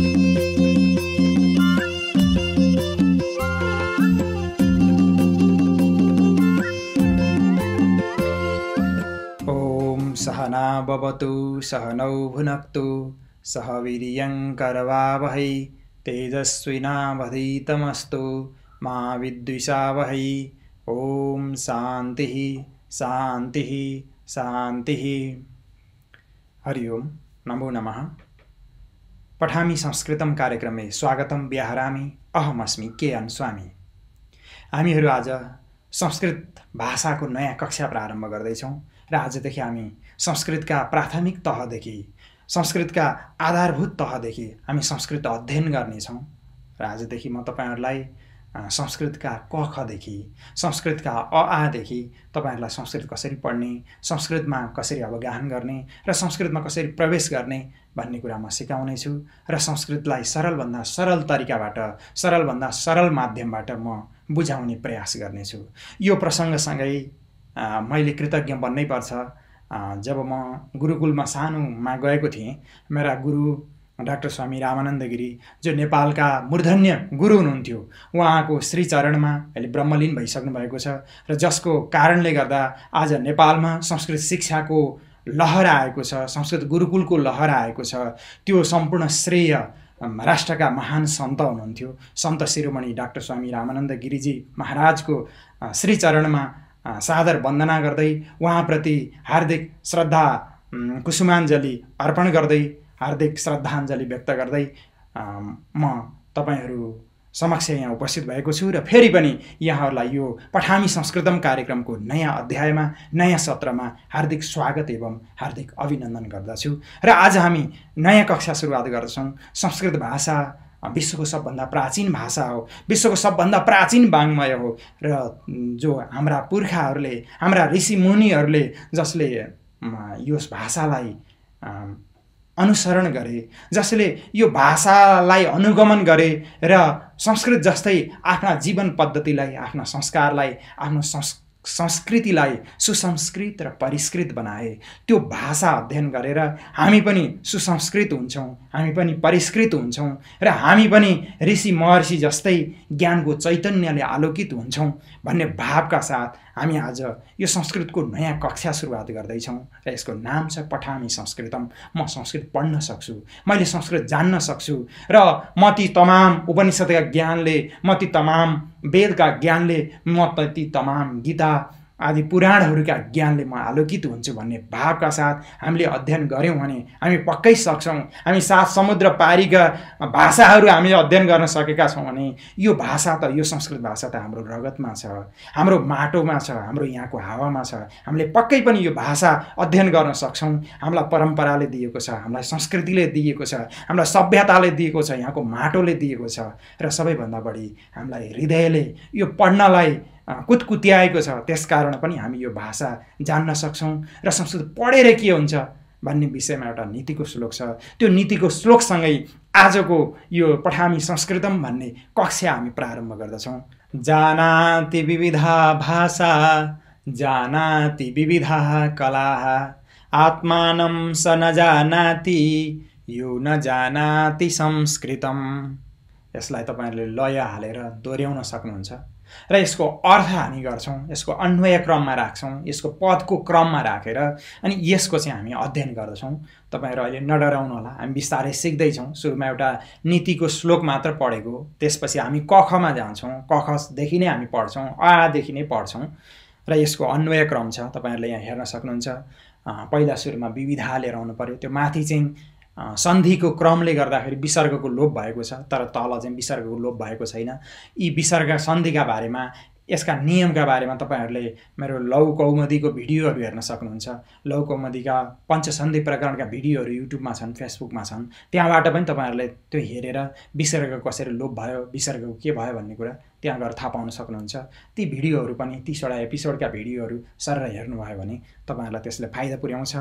ॐ भवतु सहनौ भुनक्तु करवावहै तेजस्विनावधीतमस्तु मा विद्विषावहै ॐ शान्तिः शान्तिः शान्तिः हरि ओं नमो नमः पठामी संस्कृतम कार्यक्रमे स्वागतम व्याहरामी के केएन स्वामी हामीहरू आज संस्कृत भाषाको नयाँ कक्षा प्रारम्भ गर्दैछौँ र आजदेखि हामी संस्कृतका प्राथमिक तहदेखि संस्कृतका आधारभूत तहदेखि हामी संस्कृत अध्ययन गर्नेछौँ र आजदेखि म तपाईँहरूलाई संस्कृतका क कखदेखि संस्कृतका अ आदेखि तपाईँहरूलाई संस्कृत कसरी पढ्ने संस्कृतमा कसरी अवगाहन गर्ने र संस्कृतमा कसरी प्रवेश गर्ने भन्ने कुरा म सिकाउनेछु र संस्कृतलाई सरलभन्दा सरल तरिकाबाट सरलभन्दा सरल माध्यमबाट म बुझाउने प्रयास गर्नेछु यो प्रसङ्गसँगै मैले कृतज्ञ बन्नै पर्छ जब म गुरुकुलमा सानोमा गएको थिएँ मेरा गुरु डाक्टर स्वामी रामानन्द गिरी जो नेपालका मूर्धन्य गुरु हुनुहुन्थ्यो उहाँको श्रीचरणमा अहिले ब्रह्मलिन भइसक्नु भएको छ र जसको कारणले गर्दा आज नेपालमा संस्कृत शिक्षाको लहर आएको छ संस्कृत गुरुकुलको लहर आएको छ त्यो सम्पूर्ण श्रेय राष्ट्रका महान सन्त हुनुहुन्थ्यो सन्त शिरोमणि डाक्टर स्वामी रामानन्द गिरिजी महाराजको श्रीचरणमा सादर वन्दना गर्दै उहाँप्रति हार्दिक श्रद्धा कुसुमाञ्जली अर्पण गर्दै हार्दिक श्रद्धाञ्जली व्यक्त गर्दै म तपाईँहरू समक्ष यहाँ उपस्थित भएको छु र फेरि पनि यहाँहरूलाई यो पठामी संस्कृतम कार्यक्रमको नयाँ अध्यायमा नयाँ सत्रमा हार्दिक स्वागत एवं हार्दिक अभिनन्दन गर्दछु र आज हामी नयाँ कक्षा सुरुवात गर्दछौँ संस्कृत भाषा विश्वको सबभन्दा प्राचीन भाषा हो विश्वको सबभन्दा प्राचीन वाङ्मय हो र जो हाम्रा पुर्खाहरूले हाम्रा ऋषिमुनिहरूले जसले यस भाषालाई अनुसरण गरे जसले यो भाषालाई अनुगमन गरे र संस्कृत जस्तै आफ्ना जीवन पद्धतिलाई आफ्ना संस्कारलाई आफ्नो संस् संस्कृतिलाई सुसंस्कृत र परिष्कृत बनाए त्यो भाषा अध्ययन गरेर हामी पनि सुसंस्कृत हुन्छौँ हामी पनि परिष्कृत हुन्छौँ र हामी पनि ऋषि महर्षि जस्तै ज्ञानको चैतन्यले आलोकित हुन्छौँ भन्ने भावका साथ हामी आज यो संस्कृतको नयाँ कक्षा सुरुवात गर्दैछौँ र यसको नाम छ पठामी संस्कृतम म संस्कृत पढ्न सक्छु मैले संस्कृत जान्न सक्छु र म ती तमाम उपनिषद्का ज्ञानले म ती तमाम वेदका ज्ञानले म ती तमाम गीता आदि पुराणहरूका ज्ञानले म आलोकित हुन्छु भन्ने भावका साथ हामीले अध्ययन गऱ्यौँ भने हामी पक्कै सक्छौँ हामी सात समुद्र पारिका भाषाहरू हामीले अध्ययन गर्न सकेका छौँ भने यो भाषा त यो संस्कृत भाषा त हाम्रो रगतमा छ हाम्रो माटोमा छ हाम्रो यहाँको हावामा छ हामीले पक्कै पनि यो भाषा अध्ययन गर्न सक्छौँ हामीलाई परम्पराले दिएको छ हामीलाई संस्कृतिले दिएको छ हामीलाई सभ्यताले दिएको छ यहाँको माटोले दिएको छ र सबैभन्दा बढी हामीलाई हृदयले यो पढ्नलाई कुतकुत्याएको छ त्यस कारण पनि हामी यो भाषा जान्न सक्छौँ र संस्कृत पढेर के हुन्छ भन्ने विषयमा एउटा नीतिको श्लोक छ त्यो नीतिको श्लोकसँगै आजको यो पठामी संस्कृतम भन्ने कक्षा हामी प्रारम्भ गर्दछौँ जानाति विविधा भाषा जानाति विविधा कला आत्मान स न जानाति यो न जानाति संस्कृतम यसलाई तपाईँहरूले लय हालेर दोहोऱ्याउन सक्नुहुन्छ र यसको अर्थ हामी गर्छौँ यसको अन्वय क्रममा राख्छौँ यसको पदको क्रममा राखेर अनि यसको चाहिँ हामी अध्ययन गर्दछौँ तपाईँहरू अहिले नडराउनु होला हामी बिस्तारै सिक्दैछौँ सुरुमा एउटा नीतिको श्लोक मात्र पढेको त्यसपछि हामी कखमा जान्छौँ कखदेखि नै हामी पढ्छौँ आदेखि नै पढ्छौँ र यसको अन्वय क्रम छ तपाईँहरूले यहाँ हेर्न सक्नुहुन्छ पहिला सुरुमा विविधा लिएर आउनु पऱ्यो त्यो माथि चाहिँ सन्धिको क्रमले गर्दाखेरि विसर्गको लोप भएको छ तर तल चाहिँ विसर्गको लोप भएको छैन यी विसर्ग सन्धिका बारेमा यसका नियमका बारेमा तपाईँहरूले मेरो लौ कौमदीको भिडियोहरू हेर्न सक्नुहुन्छ लौ कौमदीका पञ्चसन्धि प्रकरणका भिडियोहरू युट्युबमा छन् फेसबुकमा छन् त्यहाँबाट पनि तपाईँहरूले त्यो हेरेर विसर्ग कसरी लोप भयो विसर्गको के भयो भन्ने कुरा त्यहाँ गएर थाहा पाउन सक्नुहुन्छ ती भिडियोहरू पनि तिसवटा एपिसोडका भिडियोहरू सरेर हेर्नुभयो भने तपाईँहरूलाई त्यसले फाइदा पुर्याउँछ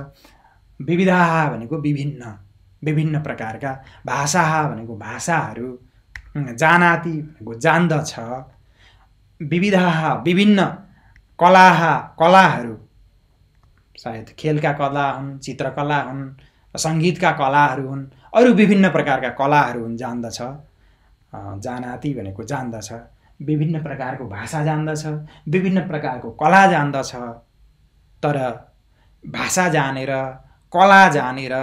विविधा भनेको विभिन्न विभिन्न प्रकारका भाषा भनेको भाषाहरू जानाति भनेको जान्दछ विविधा विभिन्न कला कलाहरू सायद खेलका कला हुन् चित्रकला हुन् सङ्गीतका कलाहरू हुन् अरू विभिन्न प्रकारका कलाहरू हुन् जान्दछ जानाति भनेको जान्दछ विभिन्न प्रकारको भाषा जान्दछ विभिन्न प्रकारको कला जान्दछ तर भाषा जानेर कला जानेर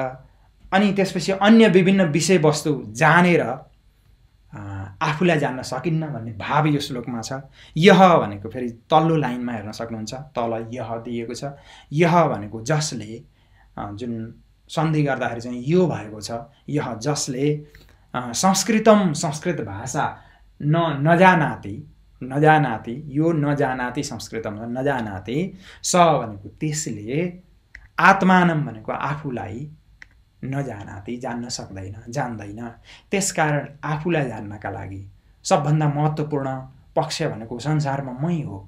अनि त्यसपछि अन्य विभिन्न विषयवस्तु जानेर आफूलाई जान्न सकिन्न भन्ने भाव यो श्लोकमा छ यह भनेको फेरि तल्लो लाइनमा हेर्न सक्नुहुन्छ तल यह दिएको छ यह भनेको जसले जुन सन्धि गर्दाखेरि चाहिँ यो भएको छ यह जसले संस्कृतम संस्कृत भाषा न नजानाति नजानाति यो नजानाति संस्कृतम नजानाति स भनेको त्यसले आत्मानम भनेको आफूलाई नजानाति जान्न सक्दैन जान्दैन त्यसकारण आफूलाई जान्नका लागि सबभन्दा महत्त्वपूर्ण पक्ष भनेको संसारमा मै हो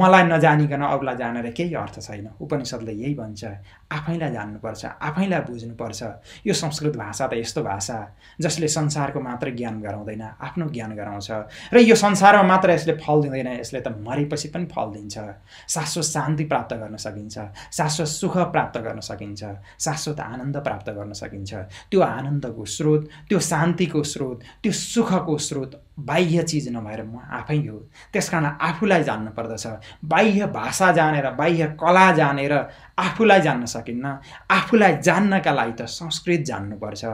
मलाई नजानिकन अरूलाई जानेर केही अर्थ छैन उपनिषद्ले यही भन्छ आफैलाई जान्नुपर्छ आफैलाई बुझ्नुपर्छ यो संस्कृत भाषा त यस्तो भाषा जसले संसारको मात्र ज्ञान गराउँदैन आफ्नो ज्ञान गराउँछ र यो संसारमा मात्र यसले फल दिँदैन यसले त मरेपछि पनि फल दिन्छ शाश्वत शान्ति प्राप्त गर्न सकिन्छ शाश्वत सुख प्राप्त गर्न सकिन्छ शाश्वत आनन्द प्राप्त गर्न सकिन्छ त्यो आनन्दको स्रोत त्यो शान्तिको स्रोत त्यो सुखको स्रोत बाह्य चिज नभएर म आफै हो त्यस कारण आफूलाई जान्नुपर्दछ बाह्य भाषा जानेर बाह्य कला जानेर आफूलाई जान्न सकिन्न आफूलाई जान्नका लागि त संस्कृत जान्नुपर्छ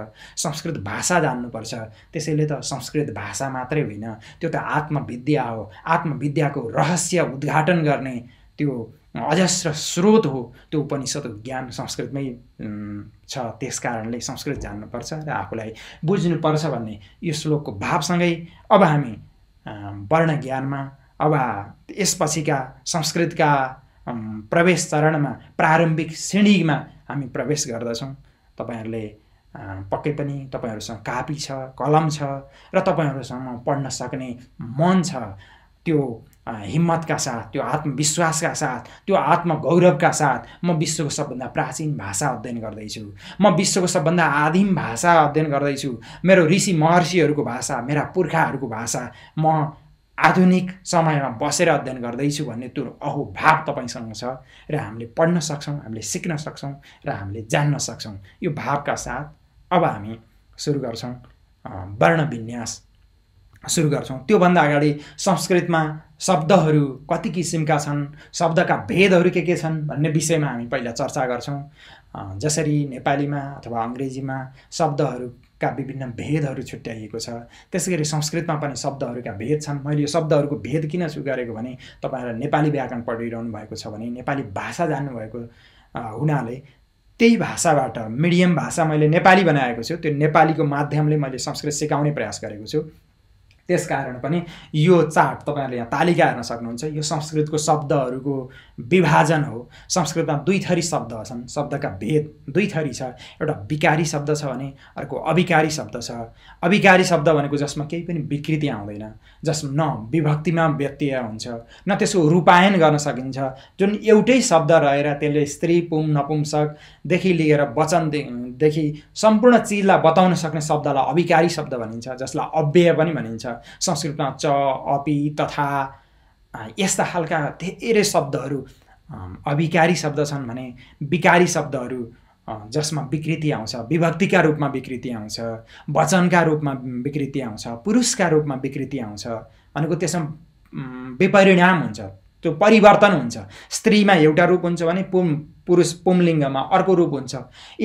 संस्कृत भाषा जान्नुपर्छ त्यसैले त संस्कृत भाषा मात्रै होइन त्यो त आत्मविद्या हो आत्मविद्याको रहस्य उद्घाटन गर्ने त्यो अजस्र स्रोत हो त्यो उपनिषद ज्ञान संस्कृतमै छ त्यस कारणले संस्कृत जान्नुपर्छ र आफूलाई बुझ्नुपर्छ भन्ने यो श्लोकको भावसँगै अब हामी वर्ण ज्ञानमा अब यसपछिका संस्कृतका प्रवेश चरणमा प्रारम्भिक श्रेणीमा हामी प्रवेश गर्दछौँ तपाईँहरूले पक्कै पनि तपाईँहरूसँग कापी छ कलम छ र तपाईँहरूसँग पढ्न सक्ने मन छ त्यो हिम्मतका साथ त्यो आत्मविश्वासका साथ त्यो आत्मगौरवका साथ म विश्वको सबभन्दा प्राचीन भाषा अध्ययन गर्दैछु म विश्वको सबभन्दा आदिम भाषा अध्ययन गर्दैछु मेरो ऋषि महर्षिहरूको भाषा मेरा पुर्खाहरूको भाषा म आधुनिक समयमा बसेर अध्ययन गर्दैछु भन्ने त्यो अहोभाव तपाईँसँग छ र हामीले पढ्न सक्छौँ हामीले सिक्न सक्छौँ र हामीले जान्न सक्छौँ यो भावका साथ अब हामी सुरु गर्छौँ वर्णविन्यास सुरु गर्छौँ त्योभन्दा अगाडि संस्कृतमा शब्दहरू कति किसिमका छन् शब्दका भेदहरू के के छन् भन्ने विषयमा हामी पहिला चर्चा गर्छौँ जसरी नेपालीमा अथवा अङ्ग्रेजीमा शब्दहरूका विभिन्न भेदहरू छुट्याइएको छ त्यसै गरी संस्कृतमा पनि शब्दहरूका भेद छन् मैले यो शब्दहरूको भेद किन सुरु गरेको भने तपाईँहरूलाई नेपाली व्याकरण पढिरहनु भएको छ भने नेपाली भाषा जान्नुभएको हुनाले त्यही भाषाबाट मिडियम भाषा मैले नेपाली बनाएको छु त्यो नेपालीको माध्यमले मैले संस्कृत सिकाउने प्रयास गरेको छु त्यस कारण पनि यो चाड तपाईँहरूले यहाँ तालिका हेर्न सक्नुहुन्छ यो संस्कृतको शब्दहरूको विभाजन हो संस्कृतमा दुई थरी शब्द छन् शब्दका भेद दुई थरी छ एउटा विकारी शब्द छ भने अर्को अविकारी शब्द छ अविकारी शब्द भनेको जसमा केही पनि विकृति आउँदैन जस न विभक्तिमा व्यत्यय हुन्छ न त्यसको रूपायन गर्न सकिन्छ जुन एउटै शब्द रहेर त्यसले स्त्री पुम नपुंसकदेखि लिएर वचन देखि सम्पूर्ण चिजलाई बताउन सक्ने शब्दलाई अविकारी शब्द भनिन्छ जसलाई अव्यय पनि भनिन्छ संस्कृतमा च अपि तथा यस्ता खालका धेरै शब्दहरू अभिकारी शब्द छन् भने विकारी शब्दहरू जसमा विकृति आउँछ विभक्तिका रूपमा विकृति आउँछ वचनका रूपमा विकृति आउँछ पुरुषका रूपमा विकृति आउँछ भनेको त्यसमा विपरिणाम हुन्छ त्यो परिवर्तन हुन्छ स्त्रीमा एउटा रूप हुन्छ भने पुरुष पुमलिङ्गमा अर्को रूप हुन्छ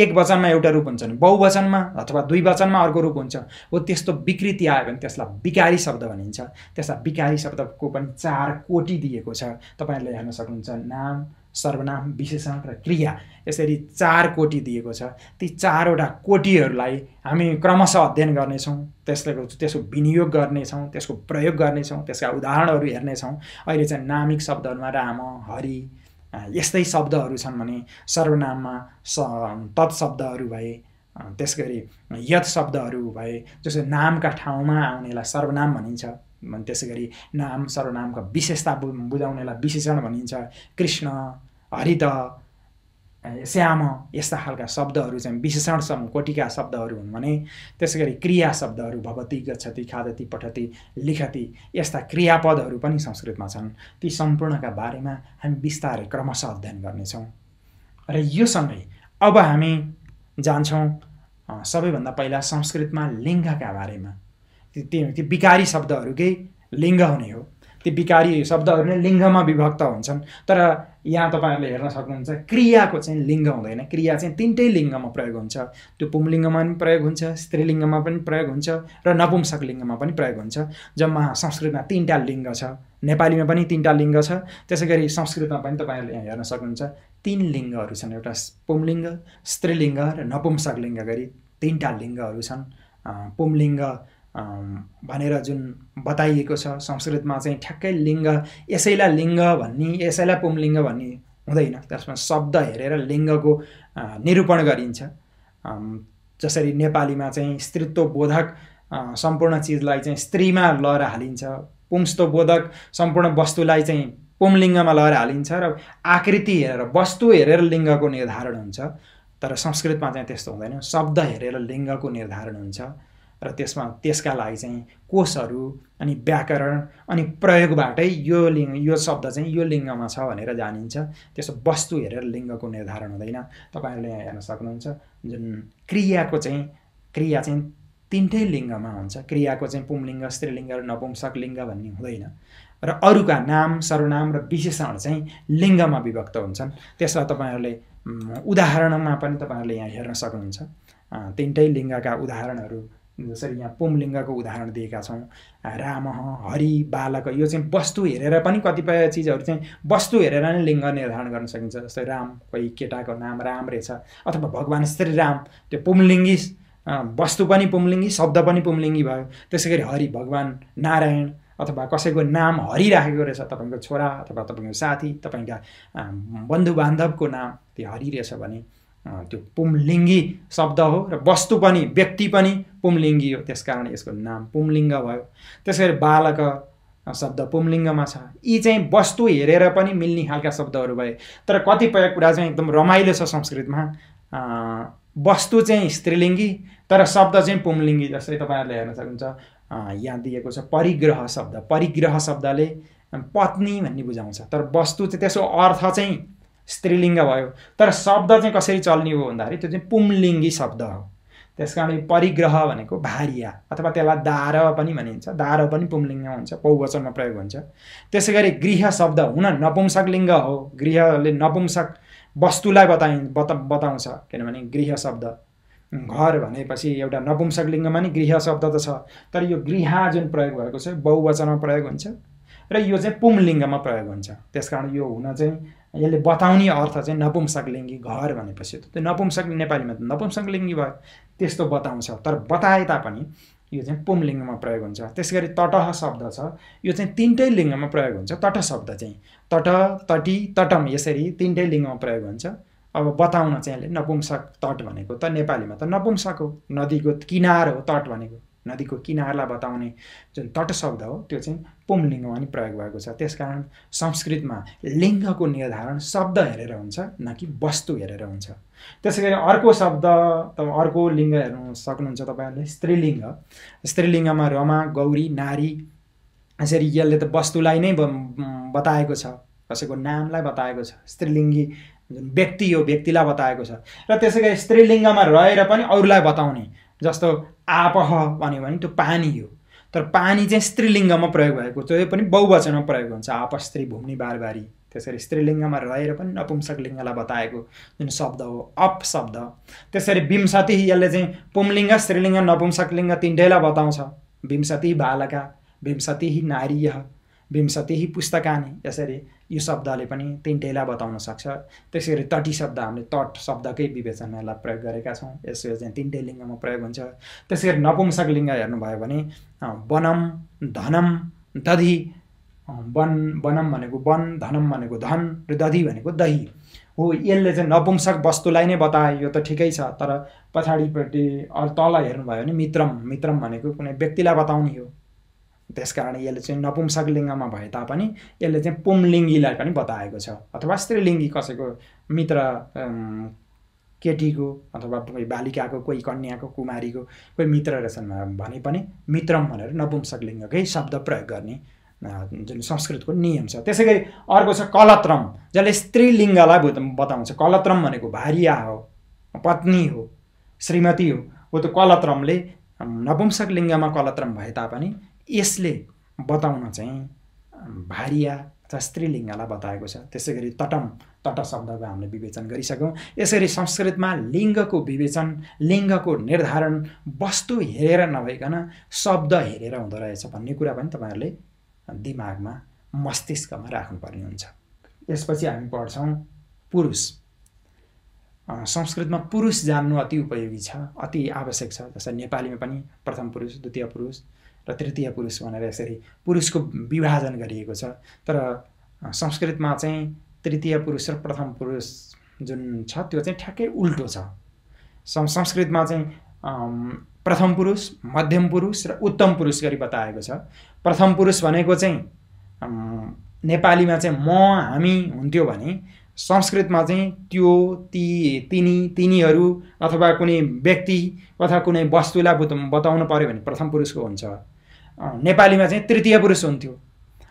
एक वचनमा एउटा रूप हुन्छ भने बहुवचनमा अथवा दुई वचनमा अर्को रूप हुन्छ हो त्यस्तो विकृति आयो भने त्यसलाई विकारी शब्द भनिन्छ त्यसलाई विकारी शब्दको पनि चार कोटी दिएको छ तपाईँहरूले हेर्न सक्नुहुन्छ नाम सर्वनाम विशेषण र क्रिया यसरी चार कोटी दिएको छ ती चारवटा कोटीहरूलाई हामी क्रमशः अध्ययन गर्नेछौँ त्यसले त्यसको विनियोग गर्नेछौँ त्यसको प्रयोग गर्नेछौँ त्यसका उदाहरणहरू हेर्नेछौँ अहिले चाहिँ नामिक शब्दहरूमा राम हरि यस्तै शब्दहरू छन् भने सर्वनाममा स तत्शब्दहरू भए त्यस गरी यथ शब्दहरू भए जस्तो नामका ठाउँमा आउनेलाई सर्वनाम भनिन्छ त्यसै गरी नाम सर्वनामको विशेषता बु बुझाउनेलाई विशेषण भनिन्छ कृष्ण हरित श्याम यस्ता खालका शब्दहरू चाहिँ विशेषण कोटिका शब्दहरू हुन् भने त्यसै गरी क्रिया शब्दहरू भवती गच्छति खादती पठती लिखति यस्ता क्रियापदहरू पनि संस्कृतमा छन् ती सम्पूर्णका बारेमा हामी बिस्तारै क्रमशः अध्ययन गर्नेछौँ र यो सँगै अब हामी जान्छौँ सबैभन्दा पहिला संस्कृतमा लिङ्गका बारेमा ती विकारी शब्दहरूकै लिङ्ग हुने हो ती विकारी शब्दहरू नै लिङ्गमा विभक्त हुन्छन् तर यहाँ तपाईँहरूले हेर्न सक्नुहुन्छ क्रियाको चाहिँ लिङ्ग हुँदैन क्रिया चाहिँ तिनटै लिङ्गमा प्रयोग हुन्छ त्यो पुमलिङ्गमा पनि प्रयोग हुन्छ स्त्रीलिङ्गमा पनि प्रयोग हुन्छ र नपुंसक लिङ्गमा पनि प्रयोग हुन्छ जम्मा संस्कृतमा तिनवटा लिङ्ग छ नेपालीमा पनि तिनवटा लिङ्ग छ त्यसै गरी संस्कृतमा पनि तपाईँहरूले यहाँ हेर्न सक्नुहुन्छ तिन लिङ्गहरू छन् एउटा पुमलिङ्ग स्त्रीलिङ्ग र नपुंसक लिङ्ग गरी तिनवटा लिङ्गहरू छन् पुमलिङ्ग भनेर जुन बताइएको छ संस्कृतमा चाहिँ ठ्याक्कै लिङ्ग यसैलाई लिङ्ग भन्ने यसैलाई पुमलिङ्ग भन्ने हुँदैन त्यसमा शब्द हेरेर लिङ्गको निरूपण गरिन्छ जसरी नेपालीमा चाहिँ स्त्रीत्व बोधक सम्पूर्ण चिजलाई चाहिँ स्त्रीमा लहर हालिन्छ पुंस्तो बोधक सम्पूर्ण वस्तुलाई चाहिँ पुमलिङ्गमा लहर हालिन्छ र आकृति हेरेर वस्तु हेरेर लिङ्गको निर्धारण हुन्छ तर संस्कृतमा चाहिँ त्यस्तो हुँदैन शब्द हेरेर लिङ्गको निर्धारण हुन्छ र त्यसमा त्यसका लागि चाहिँ कोषहरू अनि व्याकरण अनि प्रयोगबाटै यो लिङ्ग यो शब्द चाहिँ यो लिङ्गमा छ भनेर जानिन्छ त्यसो वस्तु हेरेर लिङ्गको निर्धारण हुँदैन तपाईँहरूले यहाँ हेर्न सक्नुहुन्छ जुन क्रियाको चाहिँ क्रिया चाहिँ तिनटै लिङ्गमा हुन्छ क्रियाको चाहिँ पुमलिङ्ग स्त्रीलिङ्ग र नपुंसक लिङ्ग भन्ने हुँदैन र अरूका नाम सर्वनाम र विशेषण चाहिँ लिङ्गमा विभक्त हुन्छन् त्यसलाई तपाईँहरूले उदाहरणमा पनि तपाईँहरूले यहाँ हेर्न सक्नुहुन्छ तिनटै लिङ्गका उदाहरणहरू जसरी यहाँ पुमलिङ्गको उदाहरण दिएका छौँ राम हरि बालक यो चाहिँ वस्तु हेरेर पनि कतिपय चिजहरू चाहिँ वस्तु हेरेर नै लिङ्ग निर्धारण गर्न सकिन्छ जस्तै राम कोही केटाको नाम राम रहेछ अथवा भगवान् श्री राम त्यो पुमलिङ्गी वस्तु पनि पुमलिङ्गी शब्द पनि पुमलिङ्गी भयो त्यसै गरी हरि भगवान् नारायण अथवा कसैको नाम हरि राखेको रहेछ तपाईँको छोरा अथवा तपाईँको साथी तपाईँका बन्धु बान्धवको नाम त्यो हरि रहेछ भने त्यो पुमलिङ्गी शब्द हो र वस्तु पनि व्यक्ति पनि पुमलिङ्गी हो त्यसकारण यसको नाम पुमलिङ्ग भयो त्यस गरी बालक शब्द पुमलिङ्गमा छ यी चाहिँ वस्तु हेरेर पनि मिल्ने खालका शब्दहरू भए तर कतिपय कुरा चाहिँ एकदम रमाइलो छ संस्कृतमा वस्तु चाहिँ स्त्रीलिङ्गी तर शब्द चाहिँ पुमलिङ्गी जस्तै तपाईँहरूले हेर्न सक्नुहुन्छ यहाँ दिएको छ परिग्रह शब्द परिग्रह शब्दले पत्नी भन्ने बुझाउँछ तर वस्तु चाहिँ त्यसको अर्थ चाहिँ स्त्रीलिङ्ग भयो तर शब्द चाहिँ कसरी चल्ने हो भन्दाखेरि त्यो चाहिँ पुमलिङ्गी शब्द हो त्यस कारण परिग्रह भनेको भारिया अथवा त्यसलाई दार पनि भनिन्छ दार पनि पुमलिङ्ग हुन्छ पौवचनमा प्रयोग हुन्छ त्यसै गरी गृह शब्द हुन नपुंसक लिङ्ग हो गृहले नपुंसक वस्तुलाई बताइ बता बताउँछ किनभने गृह शब्द घर भनेपछि एउटा नपुंसक लिङ्गमा नि गृह शब्द त छ तर यो गृह जुन प्रयोग भएको छ बहुवचनमा प्रयोग हुन्छ र यो चाहिँ पुमलिङ्गमा प्रयोग हुन्छ त्यस यो हुन चाहिँ यसले बताउने अर्थ चाहिँ नपुंसकलिङ्गी घर भनेपछि त्यो नपुंसक नेपालीमा त नपुंसकलिङ्गी भयो त्यस्तो बताउँछ तर बताए तापनि यो चाहिँ पुमलिङ्गमा प्रयोग हुन्छ त्यस गरी तटह शब्द छ यो चाहिँ तिनटै लिङ्गमा प्रयोग हुन्छ तट शब्द चाहिँ तट तटी तटम यसरी तिनटै लिङ्गमा प्रयोग हुन्छ अब बताउन चाहिँ यसले नपुंसक तट भनेको त नेपालीमा त नपुंसक हो नदीको किनार हो तट भनेको नदीको किनारलाई बताउने जुन तट शब्द हो त्यो चाहिँ पुमलिङ्गमा नि प्रयोग भएको छ त्यसकारण संस्कृतमा लिङ्गको निर्धारण शब्द हेरेर हुन्छ न कि वस्तु हेरेर हुन्छ त्यसै गरी अर्को शब्द अर्को लिङ्ग हेर्नु सक्नुहुन्छ तपाईँहरूले स्त्रीलिङ्ग स्त्रीलिङ्गमा रमा गौरी नारी यसरी यसले त वस्तुलाई नै बताएको छ कसैको नामलाई बताएको छ स्त्रीलिङ्गी जुन व्यक्ति हो व्यक्तिलाई बताएको छ र त्यसै गरी स्त्रीलिङ्गमा रहेर पनि अरूलाई बताउने जस्तो आपह भन्यो भने त्यो पानी हो तर पानी चाहिँ स्त्रीलिङ्गमा प्रयोग भएको त्यो पनि बहुवचनमा प्रयोग हुन्छ आपस्त्री भूमि बारबारी त्यसरी स्त्रीलिङ्गमा रहेर पनि नपुंसकलिङ्गलाई बताएको जुन शब्द हो अप शब्द त्यसरी विंशति यसले चाहिँ पुमलिङ्ग स्त्रीलिङ्ग नपुंसकलिङ्ग तिनटैलाई बताउँछ विंशति बालका विंशति नारी विंशति पुस्तकानी यसरी यो शब्दले पनि तिनटैलाई बताउन सक्छ त्यसै गरी तटी शब्द हामीले तट शब्दकै विवेचनमा यसलाई प्रयोग गरेका छौँ यसो चाहिँ तिनटै लिङ्गमा प्रयोग हुन्छ त्यसै गरी नपुंसक लिङ्ग हेर्नुभयो भने वनम धनम दधी वन वनम भनेको वन धनम भनेको धन र दधि भनेको दही हो यसले चाहिँ नपुंसक वस्तुलाई नै बतायो यो त ठिकै छ तर पछाडिपट्टि अरू तल हेर्नुभयो भने मित्रम मित्रम भनेको कुनै व्यक्तिलाई बताउने हो त्यस कारण यसले चाहिँ नपुंसक लिङ्गमा भए तापनि यसले चाहिँ पुमलिङ्गीलाई पनि बताएको छ अथवा स्त्रीलिङ्गी कसैको मित्र केटीको अथवा कोही बालिकाको कोही कन्याको कुमारीको कोही मित्र रहेछन् भने पनि मित्रम भनेर नपुंसक लिङ्गकै शब्द प्रयोग गर्ने जुन संस्कृतको नियम छ त्यसै गरी अर्को छ कलत्रम जसले स्त्रीलिङ्गलाई बताउँछ कलत्रम भनेको भारिया हो पत्नी हो श्रीमती हो हो त कलत्रमले नपुंसक लिङ्गमा कलत्रम भए तापनि यसले बताउन चाहिँ भारिया अथवा स्त्रीलिङ्गलाई बताएको छ त्यसै गरी तटम तट शब्दको हामीले विवेचन गरिसक्यौँ यसरी संस्कृतमा लिङ्गको विवेचन लिङ्गको निर्धारण वस्तु हेरेर नभइकन शब्द हेरेर हुँदो रहेछ भन्ने कुरा पनि तपाईँहरूले दिमागमा मस्तिष्कमा राख्नुपर्ने हुन्छ यसपछि हामी पढ्छौँ पुरुष संस्कृतमा पुरुष जान्नु अति उपयोगी छ अति आवश्यक छ जस्तै नेपालीमा पनि प्रथम पुरुष द्वितीय पुरुष र तृतीय पुरुष भनेर यसरी पुरुषको विभाजन गरिएको छ तर संस्कृतमा चाहिँ तृतीय पुरुष र प्रथम पुरुष जुन छ त्यो चाहिँ ठ्याक्कै उल्टो छ संस्कृतमा चाहिँ प्रथम पुरुष मध्यम पुरुष र उत्तम पुरुष गरी बताएको छ प्रथम पुरुष भनेको चाहिँ नेपालीमा चाहिँ म हामी हुन्थ्यो भने संस्कृतमा चाहिँ त्यो ती तिनी तिनीहरू अथवा कुनै व्यक्ति अथवा कुनै वस्तुलाई बताउनु पऱ्यो भने प्रथम पुरुषको हुन्छ नेपालीमा चाहिँ तृतीय पुरुष हुन्थ्यो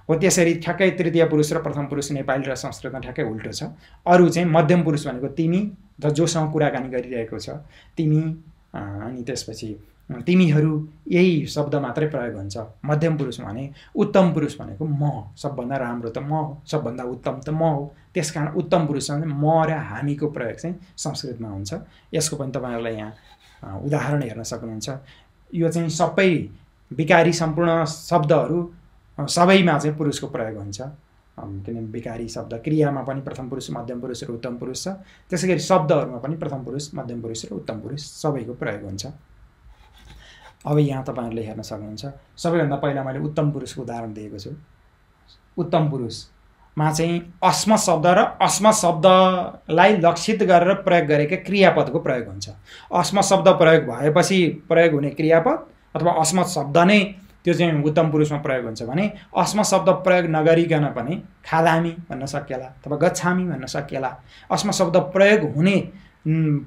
हो त्यसरी ठ्याक्कै तृतीय पुरुष र प्रथम पुरुष नेपाली र संस्कृतमा ठ्याक्कै उल्टो छ अरू चाहिँ मध्यम पुरुष भनेको तिमी र जोसँग कुराकानी गरिरहेको छ तिमी अनि त्यसपछि तिमीहरू यही शब्द मात्रै प्रयोग हुन्छ मध्यम पुरुष भने उत्तम पुरुष भनेको म सबभन्दा राम्रो त म हो सबभन्दा उत्तम त म हो त्यस कारण उत्तम पुरुषसँग म र हामीको प्रयोग चाहिँ संस्कृतमा हुन्छ यसको पनि तपाईँहरूलाई यहाँ उदाहरण हेर्न सक्नुहुन्छ यो चाहिँ सबै विकारी सम्पूर्ण शब्दहरू सबैमा चाहिँ पुरुषको प्रयोग हुन्छ किनभने विकारी शब्द क्रियामा पनि प्रथम पुरुष मध्यम पुरुष र उत्तम पुरुष छ त्यसै गरी शब्दहरूमा पनि प्रथम पुरुष मध्यम पुरुष र उत्तम पुरुष सबैको प्रयोग हुन्छ अब यहाँ तपाईँहरूले हेर्न सक्नुहुन्छ सबैभन्दा पहिला मैले उत्तम पुरुषको उदाहरण दिएको छु उत्तम पुरुषमा चाहिँ अस्म शब्द र अस्म शब्दलाई लक्षित गरेर प्रयोग गरेका क्रियापदको प्रयोग हुन्छ अस्म शब्द प्रयोग भएपछि प्रयोग हुने क्रियापद अथवा अस्मत शब्द नै त्यो चाहिँ उत्तम पुरुषमा प्रयोग हुन्छ भने अस्म शब्द प्रयोग नगरिकन पनि खादामी भन्न सकिएला अथवा गच्छामी भन्न सकिएला अस्म शब्द प्रयोग हुने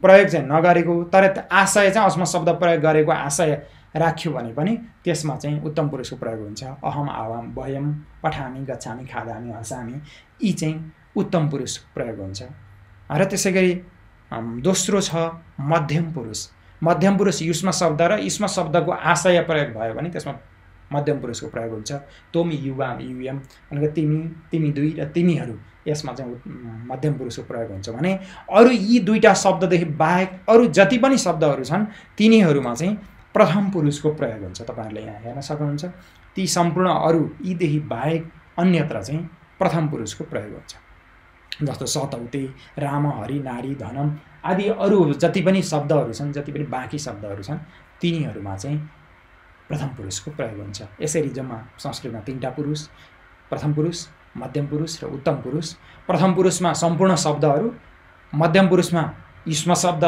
प्रयोग चाहिँ नगरेको तर आशय चाहिँ अस्म शब्द प्रयोग गरेको आशय राख्यो भने पनि त्यसमा चाहिँ उत्तम पुरुषको प्रयोग हुन्छ अहम आवाम भयम पठामी गच्छामी खादामी हँसामी यी चाहिँ उत्तम पुरुष प्रयोग हुन्छ र त्यसै गरी दोस्रो छ मध्यम पुरुष मध्यम पुरुष युष्म शब्द र युष्म शब्दको आशय प्रयोग भयो भने त्यसमा मध्यम पुरुषको प्रयोग हुन्छ तोम युवा युएम भनेको तिमी तिमी दुई र तिमीहरू यसमा चाहिँ मध्यम पुरुषको प्रयोग हुन्छ भने अरू यी दुईवटा शब्ददेखि बाहेक अरू जति पनि शब्दहरू छन् तिनीहरूमा चाहिँ प्रथम पुरुषको प्रयोग हुन्छ तपाईँहरूले यहाँ हेर्न सक्नुहुन्छ ती सम्पूर्ण अरू यीदेखि बाहेक अन्यत्र चाहिँ प्रथम पुरुषको प्रयोग हुन्छ जस्तो सतौते राम हरि नारी धनम आदि अरू जति पनि शब्दहरू छन् जति पनि बाँकी शब्दहरू छन् तिनीहरूमा चाहिँ प्रथम पुरुषको प्रयोग हुन्छ यसरी जम्मा संस्कृतमा तिनवटा पुरुष प्रथम पुरुष मध्यम पुरुष र उत्तम पुरुष प्रथम पुरुषमा सम्पूर्ण शब्दहरू मध्यम पुरुषमा युष्म शब्द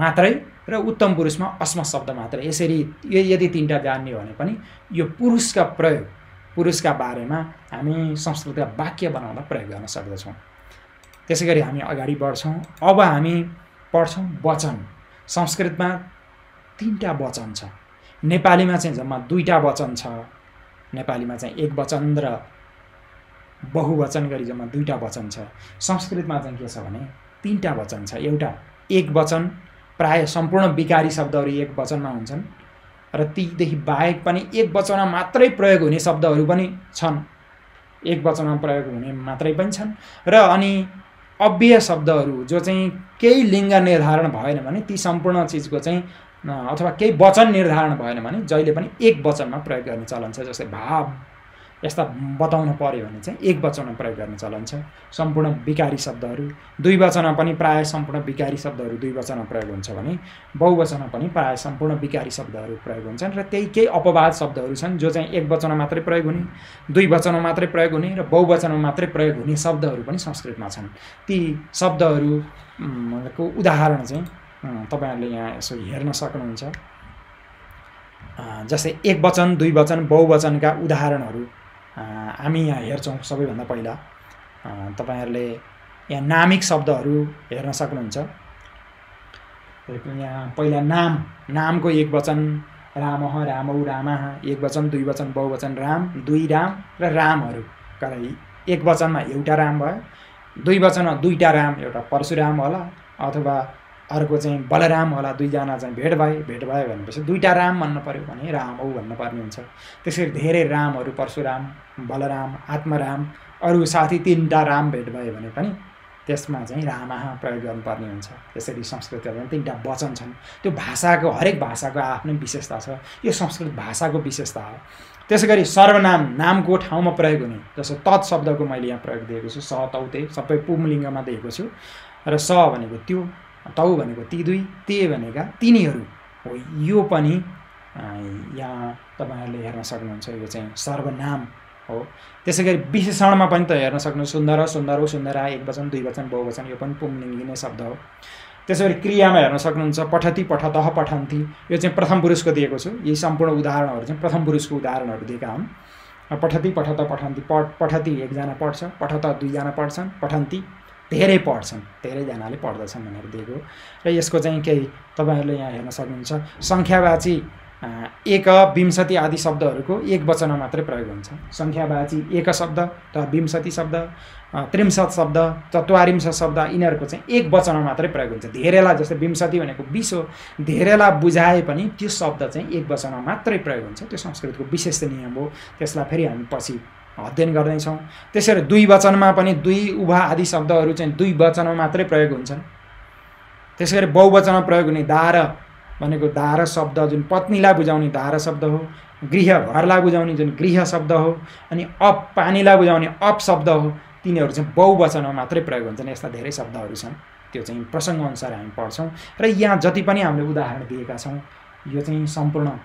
मात्रै र उत्तम पुरुषमा अस्म शब्द मात्रै यसरी यदि तिनवटा जान्ने हो भने पनि यो पुरुषका प्रयोग पुरुषका बारेमा हामी संस्कृतका वाक्य बनाउन प्रयोग गर्न सक्दछौँ त्यसै गरी हामी अगाडि बढ्छौँ अब हामी पढ्छौँ वचन संस्कृतमा तिनवटा वचन छ नेपालीमा चाहिँ जम्मा दुईवटा वचन छ नेपालीमा चाहिँ एक वचन र बहुवचन गरी जम्मा दुईवटा वचन छ संस्कृतमा चाहिँ के छ भने तिनवटा वचन छ एउटा एक वचन प्राय सम्पूर्ण विकारी शब्दहरू एक वचनमा हुन्छन् र तीदेखि बाहेक पनि एक वचनमा मात्रै प्रयोग हुने शब्दहरू पनि छन् एक वचनमा प्रयोग हुने मात्रै पनि छन् र अनि अव्यय शब्दहरू जो चाहिँ केही लिङ्ग निर्धारण भएन भने ती सम्पूर्ण चिजको चाहिँ अथवा केही वचन निर्धारण भएन भने जहिले पनि एक वचनमा प्रयोग गर्ने चलन छ जस्तै भाव यस्ता बताउनु पऱ्यो भने चाहिँ एक वचनमा प्रयोग गर्ने चलन छ सम्पूर्ण विकारी शब्दहरू दुई वचनमा पनि प्राय सम्पूर्ण विकारी शब्दहरू दुई वचनमा प्रयोग हुन्छ भने बहुवचनमा पनि प्राय सम्पूर्ण विकारी शब्दहरू प्रयोग हुन्छन् र त्यही केही अपवाद शब्दहरू छन् जो चाहिँ एक वचनमा मात्रै प्रयोग हुने दुई वचनमा मात्रै प्रयोग हुने र बहुवचनमा मात्रै प्रयोग हुने शब्दहरू पनि संस्कृतमा छन् ती शब्दहरूको उदाहरण चाहिँ तपाईँहरूले यहाँ यसो हेर्न सक्नुहुन्छ जस्तै एक वचन दुई वचन बहुवचनका उदाहरणहरू हामी यहाँ हेर्छौँ सबैभन्दा पहिला तपाईँहरूले यहाँ नामिक शब्दहरू हेर्न सक्नुहुन्छ यहाँ पहिला नाम नामको एक वचन राम रामौ रामा एक वचन दुई वचन बहुवचन राम दुई राम र रामहरू कारण एक वचनमा एउटा राम भयो दुई वचनमा दुईवटा राम एउटा परशुराम होला अथवा अर्को चाहिँ बलराम होला दुईजना चाहिँ भेट भए भेट भयो भनेपछि दुईवटा राम भन्नु पऱ्यो भने राम औ भन्नुपर्ने हुन्छ त्यसरी धेरै रामहरू परशुराम बलराम आत्मराम अरू साथी तिनवटा राम भेट भयो भने पनि त्यसमा चाहिँ रामा प्रयोग गर्नुपर्ने हुन्छ त्यसरी संस्कृतहरू तिनवटा वचन छन् त्यो भाषाको हरेक भाषाको आफ्नै विशेषता छ यो संस्कृत भाषाको विशेषता हो त्यसै गरी सर्वनाम नामको ठाउँमा प्रयोग हुने जस्तो तत् शब्दको मैले यहाँ प्रयोग दिएको छु स तौते सबै पुमलिङ्गमा दिएको छु र स भनेको त्यो तौ भनेको ती दुई ते भनेका तिनीहरू हो यो पनि यहाँ तपाईँहरूले हेर्न सक्नुहुन्छ यो चाहिँ सर्वनाम हो त्यसै गरी विशेषणमा पनि त हेर्न सक्नु सुन्दर सुन्दर सुन्दरा एक वचन दुई वचन बहुवचन यो पनि पुमलिङ्गी नै शब्द हो त्यसै गरी क्रियामा हेर्न सक्नुहुन्छ पठति पठतह पठन्ती यो चाहिँ प्रथम पुरुषको दिएको छु यी सम्पूर्ण उदाहरणहरू चाहिँ प्रथम पुरुषको उदाहरणहरू दिएका हुन् पठति पठत पठन्ती पठ पठति एकजना पढ्छ पठत दुईजना पढ्छन् पठन्ती धेरै पढ्छन् धेरैजनाले पढ्दछन् भनेर दिएको र यसको चाहिँ केही तपाईँहरूले यहाँ हेर्न सक्नुहुन्छ सङ्ख्यावाची एक विंशति आदि शब्दहरूको एक वचनमा मात्रै प्रयोग हुन्छ सङ्ख्यावाची एक शब्द र विंशति शब्द त्रिंशत शब्द चत्वारिंश शब्द यिनीहरूको चाहिँ एक वचनमा मात्रै प्रयोग हुन्छ धेरैलाई जस्तै विंशति भनेको बिस हो धेरैलाई बुझाए पनि त्यो शब्द चाहिँ एक वचनमा मात्रै प्रयोग हुन्छ त्यो संस्कृतको विशेष नियम हो त्यसलाई फेरि हामी पछि अध्ययन गर्दैछौँ त्यसरी दुई वचनमा पनि दुई उभा आदि शब्दहरू चाहिँ दुई वचनमा मात्रै प्रयोग हुन्छन् त्यसै गरी बहुवचनमा प्रयोग हुने दार भनेको दार शब्द जुन पत्नीलाई बुझाउने दार शब्द हो गृह घरलाई बुझाउने जुन गृह शब्द हो अनि अप पानीलाई बुझाउने अप शब्द हो तिनीहरू चाहिँ बहुवचनमा मात्रै प्रयोग हुन्छन् यस्ता धेरै शब्दहरू छन् त्यो चाहिँ प्रसङ्गअनुसार हामी पढ्छौँ र यहाँ जति पनि हामीले उदाहरण दिएका छौँ यो चाहिँ सम्पूर्ण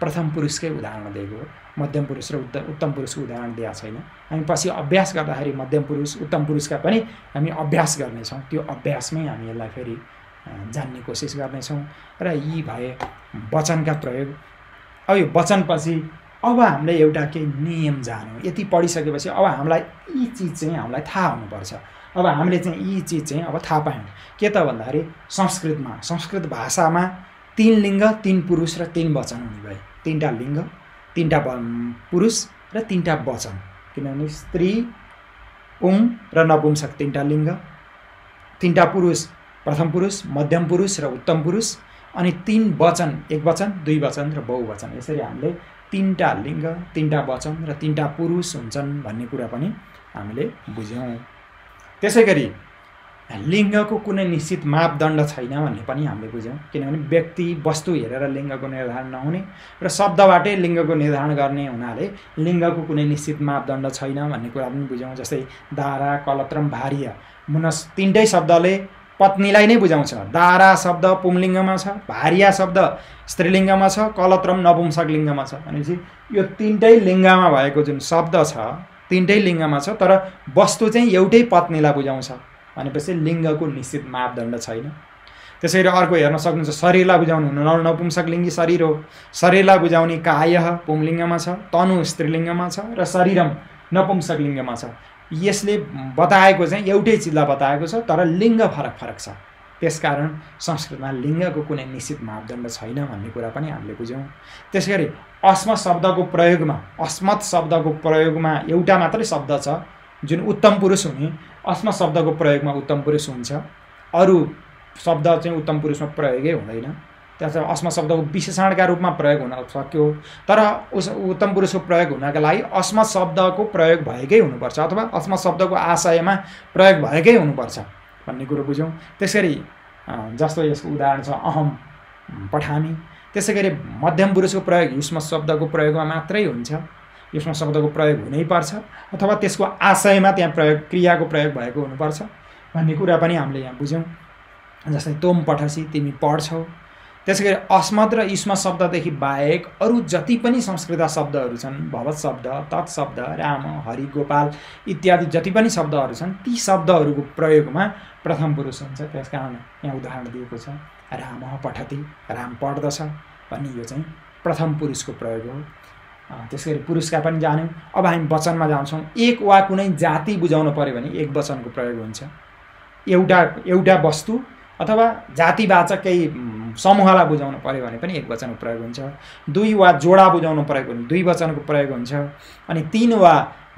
प्रथम पुरुषकै उदाहरण दिएको हो मध्यम पुरुष र उत्तम उत्तम पुरुषको उदाहरण दिएको छैन हामी पछि अभ्यास गर्दाखेरि मध्यम पुरुष उत्तम पुरुषका पनि हामी अभ्यास गर्नेछौँ त्यो अभ्यासमै हामी यसलाई फेरि जान्ने कोसिस गर्नेछौँ र यी भए वचनका प्रयोग अब यो वचनपछि अब हामीले एउटा केही नियम जान्यौँ यति पढिसकेपछि अब हामीलाई यी चिज चाहिँ हामीलाई थाहा हुनुपर्छ अब हामीले चाहिँ यी चिज चाहिँ अब थाहा पायौँ के त भन्दाखेरि संस्कृतमा संस्कृत भाषामा तिन लिङ्ग तिन पुरुष र तिन वचन हुने भए तिनवटा लिङ्ग तिनवटा पुरुष र तिनवटा वचन किनभने स्त्री पुङ र नपुंसक तिनवटा लिङ्ग तिनवटा पुरुष प्रथम पुरुष मध्यम पुरुष र उत्तम पुरुष अनि तिन वचन एक वचन दुई वचन र बहुवचन यसरी हामीले तिनवटा लिङ्ग तिनवटा वचन र तिनवटा पुरुष हुन्छन् भन्ने कुरा पनि हामीले बुझ्यौँ त्यसै गरी लिङ्गको कुनै निश्चित मापदण्ड छैन भन्ने पनि हामीले बुझ्यौँ किनभने व्यक्ति वस्तु हेरेर लिङ्गको निर्धारण नहुने र शब्दबाटै लिङ्गको निर्धारण गर्ने हुनाले लिङ्गको कुनै निश्चित मापदण्ड छैन भन्ने कुरा पनि बुझ्यौँ जस्तै दारा कलत्रम भारिया मुनस तिनटै शब्दले पत्नीलाई नै बुझाउँछ दारा शब्द पुमलिङ्गमा छ भारिया शब्द स्त्रीलिङ्गमा छ कलत्रम नपुंसक लिङ्गमा छ भनेपछि यो तिनटै लिङ्गमा भएको जुन शब्द छ तिनटै लिङ्गमा छ तर वस्तु चाहिँ एउटै पत्नीलाई बुझाउँछ भनेपछि लिङ्गको निश्चित मापदण्ड छैन त्यसरी अर्को हेर्न सक्नुहुन्छ शरीरलाई बुझाउनु हुनु नपुंसक लिङ्गी शरीर हो शरीरलाई बुझाउने काय पुङलिङ्गमा छ तनु स्त्रीलिङ्गमा छ र शरीरम नपुंसक लिङ्गमा छ यसले बताएको चाहिँ एउटै चिजलाई बताएको छ तर लिङ्ग फरक फरक छ त्यसकारण संस्कृतमा लिङ्गको कुनै निश्चित मापदण्ड छैन भन्ने कुरा पनि हामीले बुझ्यौँ त्यसै गरी अस्मत शब्दको प्रयोगमा अस्मत शब्दको प्रयोगमा एउटा मात्रै शब्द छ जुन उत्तम पुरुष हुने अस्म शब्दको प्रयोगमा उत्तम पुरुष हुन्छ अरू शब्द चाहिँ उत्तम पुरुषमा प्रयोगै हुँदैन त्यसमा अस्म शब्दको विशेषणका रूपमा प्रयोग हुन सक्यो तर उस उत्तम पुरुषको प्रयोग हुनका लागि अस्म शब्दको प्रयोग भएकै हुनुपर्छ अथवा अस्म शब्दको आशयमा प्रयोग भएकै हुनुपर्छ भन्ने कुरो बुझ्यौँ त्यसरी जस्तो यसको उदाहरण छ अहम पठामी त्यसै गरी मध्यम पुरुषको प्रयोग युष्म शब्दको प्रयोगमा मात्रै हुन्छ यसमा शब्दको प्रयोग हुनैपर्छ अथवा त्यसको आशयमा त्यहाँ प्रयोग क्रियाको प्रयोग भएको हुनुपर्छ भन्ने कुरा पनि हामीले यहाँ बुझ्यौँ जस्तै तोम पठसी तिमी पढ्छौ त्यसै गरी अस्मद र इस्म शब्ददेखि बाहेक अरू जति पनि संस्कृत शब्दहरू छन् भवत शब्द तत्शब्द राम हरि गोपाल इत्यादि जति पनि शब्दहरू छन् ती शब्दहरूको प्रयोगमा प्रथम पुरुष हुन्छ त्यस कारण यहाँ उदाहरण दिएको छ राम पठती राम पढ्दछ भन्ने यो चाहिँ प्रथम पुरुषको प्रयोग हो त्यस गरी पुरुषका पनि जान्यौँ अब हामी वचनमा जान्छौँ एक वा कुनै जाति बुझाउनु पऱ्यो भने एक वचनको प्रयोग हुन्छ एउटा एउटा वस्तु अथवा जातिवाचक केही समूहलाई बुझाउनु पऱ्यो भने पनि एक वचनको प्रयोग हुन्छ दुई वा जोडा बुझाउनु भने दुई वचनको प्रयोग हुन्छ अनि तिन वा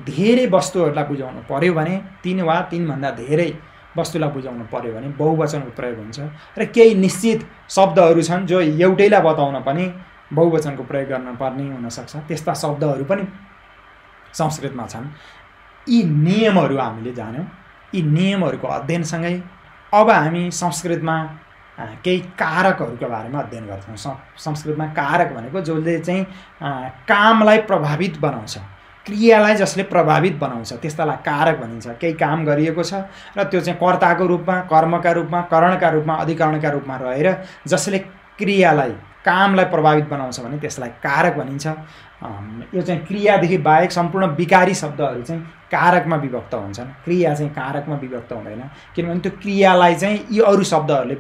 धेरै वस्तुहरूलाई बुझाउनु पऱ्यो भने तिन वा तिनभन्दा धेरै वस्तुलाई बुझाउनु पऱ्यो भने बहुवचनको प्रयोग हुन्छ र केही निश्चित शब्दहरू छन् जो एउटैलाई बताउन पनि बहुवचनको प्रयोग गर्न पर्ने हुनसक्छ त्यस्ता शब्दहरू पनि संस्कृतमा छन् यी नियमहरू हामीले जान्यौँ यी नियमहरूको अध्ययनसँगै अब हामी संस्कृतमा केही कारकहरूको बारेमा अध्ययन गर्छौँ संस्कृतमा कारक भनेको जसले चाहिँ कामलाई प्रभावित बनाउँछ क्रियालाई जसले प्रभावित बनाउँछ त्यस्तालाई कारक भनिन्छ केही काम गरिएको छ र त्यो चाहिँ कर्ताको रूपमा कर्मका रूपमा करणका रूपमा अधिकरणका रूपमा रहेर जसले क्रियालाई कामलाई प्रभावित बनाउँछ भने त्यसलाई कारक भनिन्छ यो चाहिँ क्रियादेखि बाहेक सम्पूर्ण विकारी शब्दहरू चाहिँ कारकमा विभक्त हुन्छन् क्रिया चाहिँ कारकमा विभक्त हुँदैन किनभने त्यो क्रियालाई चाहिँ यी अरू शब्दहरूले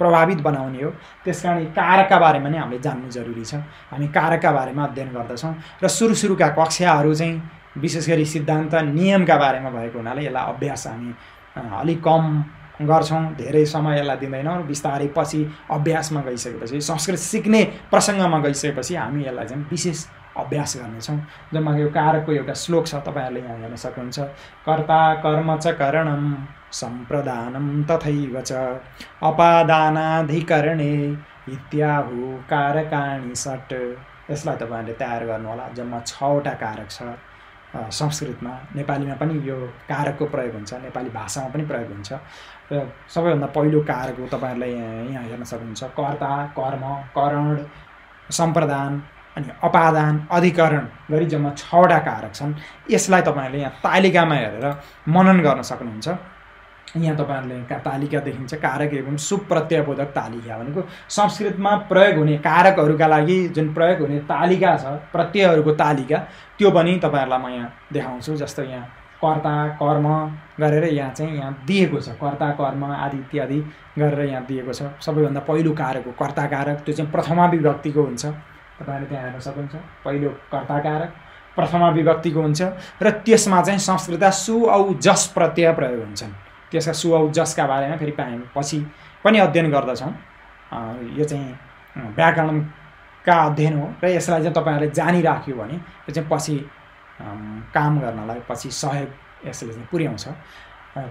प्रभावित बनाउने हो त्यस कारण कारकका बारेमा नै हामीले जान्नु जरुरी छ हामी कारकका बारेमा अध्ययन गर्दछौँ र सुरु सुरुका कक्षाहरू चाहिँ विशेष गरी सिद्धान्त नियमका बारेमा भएको हुनाले यसलाई अभ्यास हामी अलिक कम गर्छौँ धेरै समय समयलाई दिँदैनौँ बिस्तारै पछि अभ्यासमा गइसकेपछि संस्कृत सिक्ने प्रसङ्गमा गइसकेपछि हामी यसलाई चाहिँ विशेष अभ्यास गर्नेछौँ जम्मा यो कारकको एउटा श्लोक छ तपाईँहरूले यहाँ हेर्न सक्नुहुन्छ कर्ता कर्म च करणम सम्प्रदानम तथैव च अपादानाधिकरणे इत्याहु कारकाणी सट यसलाई तपाईँहरूले तयार गर्नुहोला जम्मा छवटा कारक छ संस्कृतमा नेपालीमा पनि यो कारकको प्रयोग हुन्छ नेपाली भाषामा पनि प्रयोग हुन्छ र सबैभन्दा पहिलो कारक हो तपाईँहरूलाई यहाँ हेर्न सक्नुहुन्छ कर्ता कर्म करण सम्प्रदान अनि अपादान अधिकरण गरी जम्मा छवटा कारक छन् यसलाई तपाईँहरूले यहाँ तालिकामा हेरेर मनन गर्न सक्नुहुन्छ यहाँ तपाईँहरूले तालिका देखिन्छ कारक एवं सुप्रत्ययबोधक तालिका भनेको संस्कृतमा प्रयोग हुने कारकहरूका लागि जुन प्रयोग हुने तालिका छ प्रत्ययहरूको तालिका त्यो पनि तपाईँहरूलाई म यहाँ देखाउँछु जस्तो यहाँ कर्ता कर्म गरेर यहाँ चाहिँ यहाँ दिएको छ कर्ता कर्म आदि इत्यादि गरेर यहाँ दिएको छ सबैभन्दा पहिलो कारक हो कर्ता कारक त्यो चाहिँ प्रथमा विभक्तिको हुन्छ तपाईँहरूले त्यहाँ हेर्न सक्नुहुन्छ पहिलो कर्ता कारक प्रथमा विभक्तिको हुन्छ र त्यसमा चाहिँ संस्कृत सु औ जस प्रत्यय प्रयोग हुन्छन् त्यसका सुऔजसका बारेमा फेरि पछि पनि अध्ययन गर्दछौँ यो चाहिँ व्याकरणका अध्ययन हो र यसलाई चाहिँ तपाईँहरूले जानिराख्यो भने यो चाहिँ पछि काम गर्नलाई पछि सहयोग यसले चाहिँ पुर्याउँछ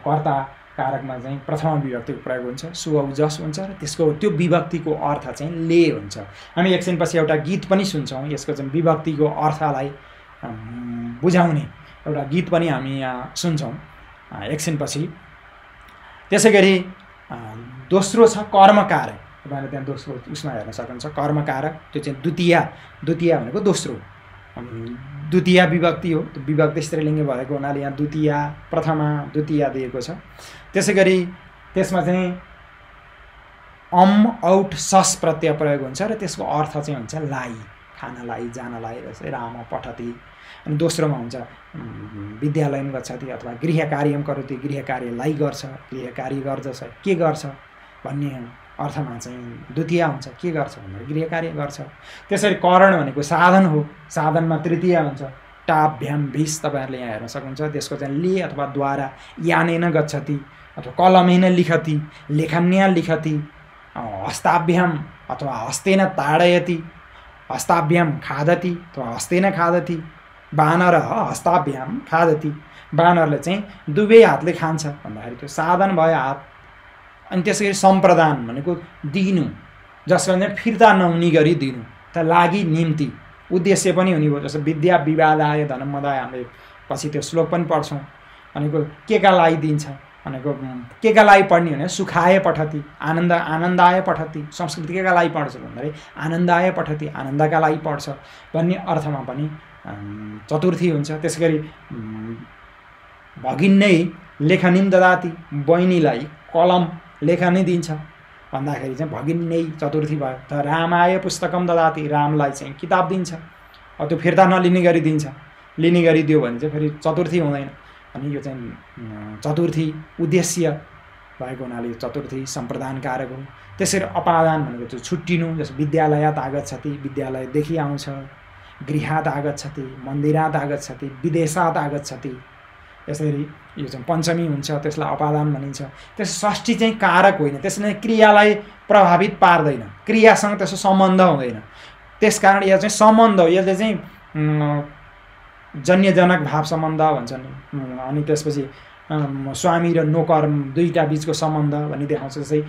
कर्ता कारकमा चाहिँ प्रथम विभक्तिको प्रयोग हुन्छ जस हुन्छ र त्यसको त्यो विभक्तिको अर्थ चाहिँ ले हुन्छ हामी एकछिनपछि एउटा गीत पनि सुन्छौँ यसको चाहिँ विभक्तिको अर्थलाई बुझाउने एउटा गीत पनि हामी यहाँ सुन्छौँ एकछिनपछि त्यसै गरी दोस्रो छ कर्मकारक तपाईँले त्यहाँ दोस्रो उसमा हेर्न सक्नुहुन्छ कर्मकारक त्यो चाहिँ द्वितीय द्वितीय भनेको दोस्रो द्वितीय विभक्ति हो त्यो विभक्ति स्त्रीलिङ्गी भएको हुनाले यहाँ द्वितीय प्रथमा द्वितीय दिएको छ त्यसै गरी त्यसमा चाहिँ अम आउट सस प्रत्यय प्रयोग हुन्छ र त्यसको अर्थ चाहिँ हुन्छ लाई खानलाई जानलाई जस्तै राम पठती अनि दोस्रोमा हुन्छ विद्यालयन गच्छति अथवा गृह कार्यम करोति गृह कार्यलाई गर्छ गृह कार्य गर्दछ के गर्छ भन्ने अर्थमा चाहिँ द्वितीय हुन्छ के गर्छ भनेर गृह कार्य गर्छ त्यसरी करण भनेको साधन हो साधनमा तृतीय हुन्छ टाप भ्याम भिस तपाईँहरूले यहाँ हेर्न सक्नुहुन्छ त्यसको चाहिँ ले अथवा द्वारा नै गच्छति अथवा कलमेन लिखति लेखन्या लिखति हस्ताभ्याम अथवा हस्तेन ताडयति हस्ताभ्याम खादति अथवा हस्तेन खादति बानर हस्ताभ्याम खादती बानरले चाहिँ दुवै हातले खान्छ भन्दाखेरि त्यो साधन भयो हात अनि त्यसै गरी सम्प्रदान भनेको दिनु जसको चाहिँ फिर्ता नहुने गरी दिनु त लागि निम्ति उद्देश्य पनि हुने भयो जस्तो विद्या विवाद आयो धन हामीले पछि त्यो श्लोक पनि पढ्छौँ भनेको के का लागि दिन्छ भनेको के का लागि पढ्ने भने सुखाय पठती आनन्द आनन्दाय पठती संस्कृति के का लागि पढ्छ भन्दाखेरि आनन्दाय पठती आनन्दका लागि पढ्छ भन्ने अर्थमा पनि चतुर्थी हुन्छ त्यसै गरी भगिन्नै लेखनिम ददाती बहिनीलाई कलम लेखनी दिन्छ भन्दाखेरि चाहिँ भगिन्नै चतुर्थी भयो त रामाय पुस्तकम ददाती रामलाई चाहिँ किताब दिन्छ अब त्यो फिर्ता नलिने गरी दिन्छ लिने गरी दियो भने चाहिँ फेरि चतुर्थी हुँदैन अनि यो चाहिँ चतुर्थी उद्देश्य भएको हुनाले चतुर्थी सम्प्रदान कारक हो त्यसरी अपादान भनेको चाहिँ छुट्टिनु जस्तो त आगत छ ती विद्यालयदेखि आउँछ गृहाद आगच्छति मन्दिराद आगच्छति विदेशाद आगच्छति यसरी यो चाहिँ पञ्चमी हुन्छ त्यसलाई अपादान भनिन्छ त्यस षष्ठी चाहिँ कारक होइन त्यसले क्रियालाई प्रभावित पार्दैन क्रियासँग त्यसको सम्बन्ध हुँदैन त्यसकारण यो चाहिँ सम्बन्ध हो यसले चाहिँ जन्यजनक भाव सम्बन्ध भन्छन् अनि त्यसपछि स्वामी र नोकर दुईवटा बिचको सम्बन्ध भन्ने देखाउँछ जस्तै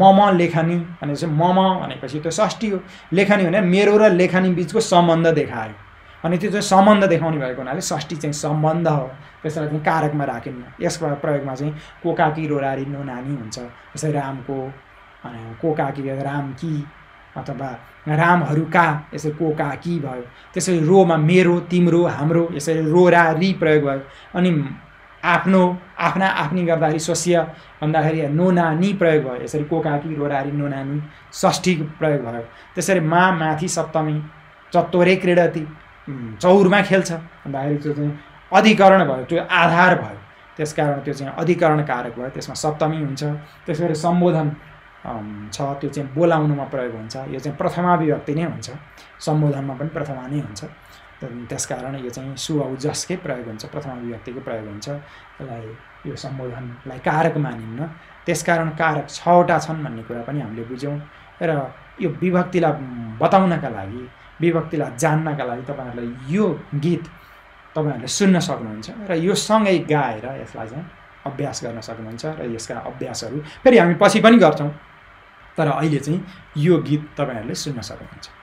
मम लेखनी भनेपछि मम भनेपछि त्यो षष्ठी हो लेखनी भने मेरो र लेखनी बिचको सम्बन्ध देखायो अनि त्यो चाहिँ सम्बन्ध देखाउने भएको हुनाले षष्ठी चाहिँ सम्बन्ध हो त्यसलाई चाहिँ कारकमा राखिन्न यसको प्रयोगमा चाहिँ कोकाकी रोरारी नो नानी हुन्छ जस्तै रामको कोकाकी राम कि अथवा रामहरूका यसरी कोका कि भयो त्यसरी रोमा मेरो तिम्रो हाम्रो यसरी रोरारी प्रयोग भयो अनि आफ्नो आफ्ना आफ्नी गर्दाखेरि स्वस्य भन्दाखेरि नो नानी प्रयोग भयो यसरी कोकाकी रोडारी नो नानी षष्ठी प्रयोग भयो त्यसरी मा माथि सप्तमी चत्वरे क्रीडती चौरमा खेल्छ भन्दाखेरि त्यो चाहिँ अधिकरण भयो त्यो आधार भयो त्यसकारण त्यो चाहिँ अधिकरण कारक भयो त्यसमा सप्तमी हुन्छ त्यस गरी सम्बोधन छ त्यो चाहिँ बोलाउनुमा प्रयोग हुन्छ यो चाहिँ प्रथमा विभक्ति नै हुन्छ सम्बोधनमा पनि प्रथमा नै हुन्छ त्यसकारण यो चाहिँ सु जसकै प्रयोग हुन्छ प्रथमा विभक्तिको प्रयोग हुन्छ यसलाई यो सम्बोधनलाई कारक मानिन्न त्यसकारण कारक छवटा छन् भन्ने कुरा पनि हामीले बुझ्यौँ र यो विभक्तिलाई बताउनका लागि विभक्तिलाई जान्नका लागि तपाईँहरूलाई यो गीत तपाईँहरूले सुन्न सक्नुहुन्छ र यो सँगै गाएर यसलाई चाहिँ अभ्यास गर्न सक्नुहुन्छ र यसका अभ्यासहरू फेरि हामी पछि पनि गर्छौँ तर अहिले चाहिँ यो गीत तपाईँहरूले सुन्न सक्नुहुन्छ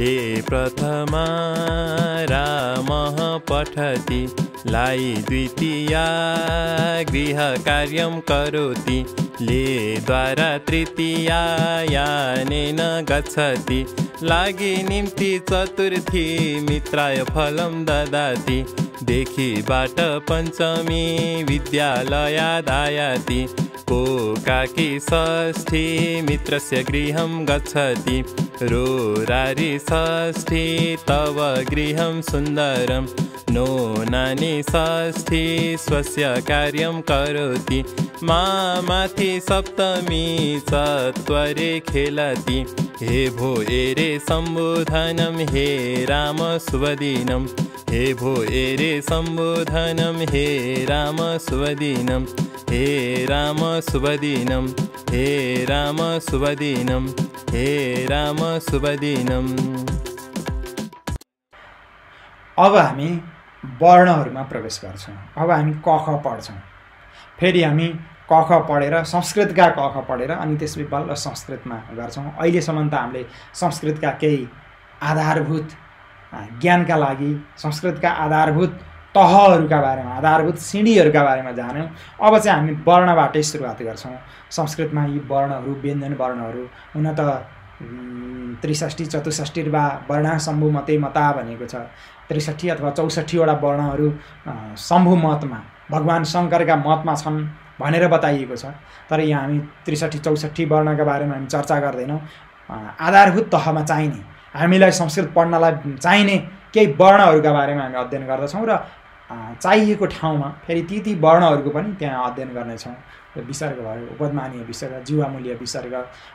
ले प्रथमा राम पठति लाई द्वितीया गृहकार्यं करोति ले द्वारा तृतीया यानेन गच्छति लागि निम्ति चतुर्थी मित्राय फलम ददाति देखिबाट पञ्चमी दायाति को काकी षष्ठी मित्रस्य गृहं गच्छति रोरारि षष्ठी तव गृहं सुन्दरं नो नानि षष्ठि स्वस्य कार्यं करोति माथि सप्तमी सत्वरे खेलति हे एरे सम्बोधनं हे राम सुभदिनं हे भोये सम्बोधनं हे राम सुभदिनं हे राम सुभदिनं हे राम सुभदिनं हे राम शुभदिनम अब हामी वर्णहरूमा प्रवेश गर्छौँ अब हामी कख पढ्छौँ फेरि हामी कख पढेर संस्कृतका कख पढेर अनि त्यसपछि बल्ल संस्कृतमा गर्छौँ अहिलेसम्म त हामीले संस्कृतका केही आधारभूत ज्ञानका लागि संस्कृतका आधारभूत तहहरूका बारेमा आधारभूत सिँढीहरूका बारेमा जान्यौँ अब चाहिँ हामी वर्णबाटै सुरुवात गर्छौँ संस्कृतमा यी वर्णहरू व्यञ्जन वर्णहरू हुन त त्रिसठी चतुसठी वा वर्ण शम्भु मते मता भनेको छ त्रिसठी अथवा चौसठीवटा वर्णहरू शम्भु मतमा भगवान् शङ्करका मतमा छन् भनेर बताइएको छ तर यहाँ हामी त्रिसठी चौसठी वर्णका बारेमा हामी चर्चा गर्दैनौँ आधारभूत तहमा चाहिने हामीलाई संस्कृत पढ्नलाई चाहिने केही वर्णहरूका बारेमा हामी अध्ययन गर्दछौँ र चाहिएको ठाउँमा फेरि ती ती वर्णहरूको पनि त्यहाँ अध्ययन गर्नेछौँ विसर्ग भयो उपदमानीय विसर्ग जीवामूल्य विसर्ग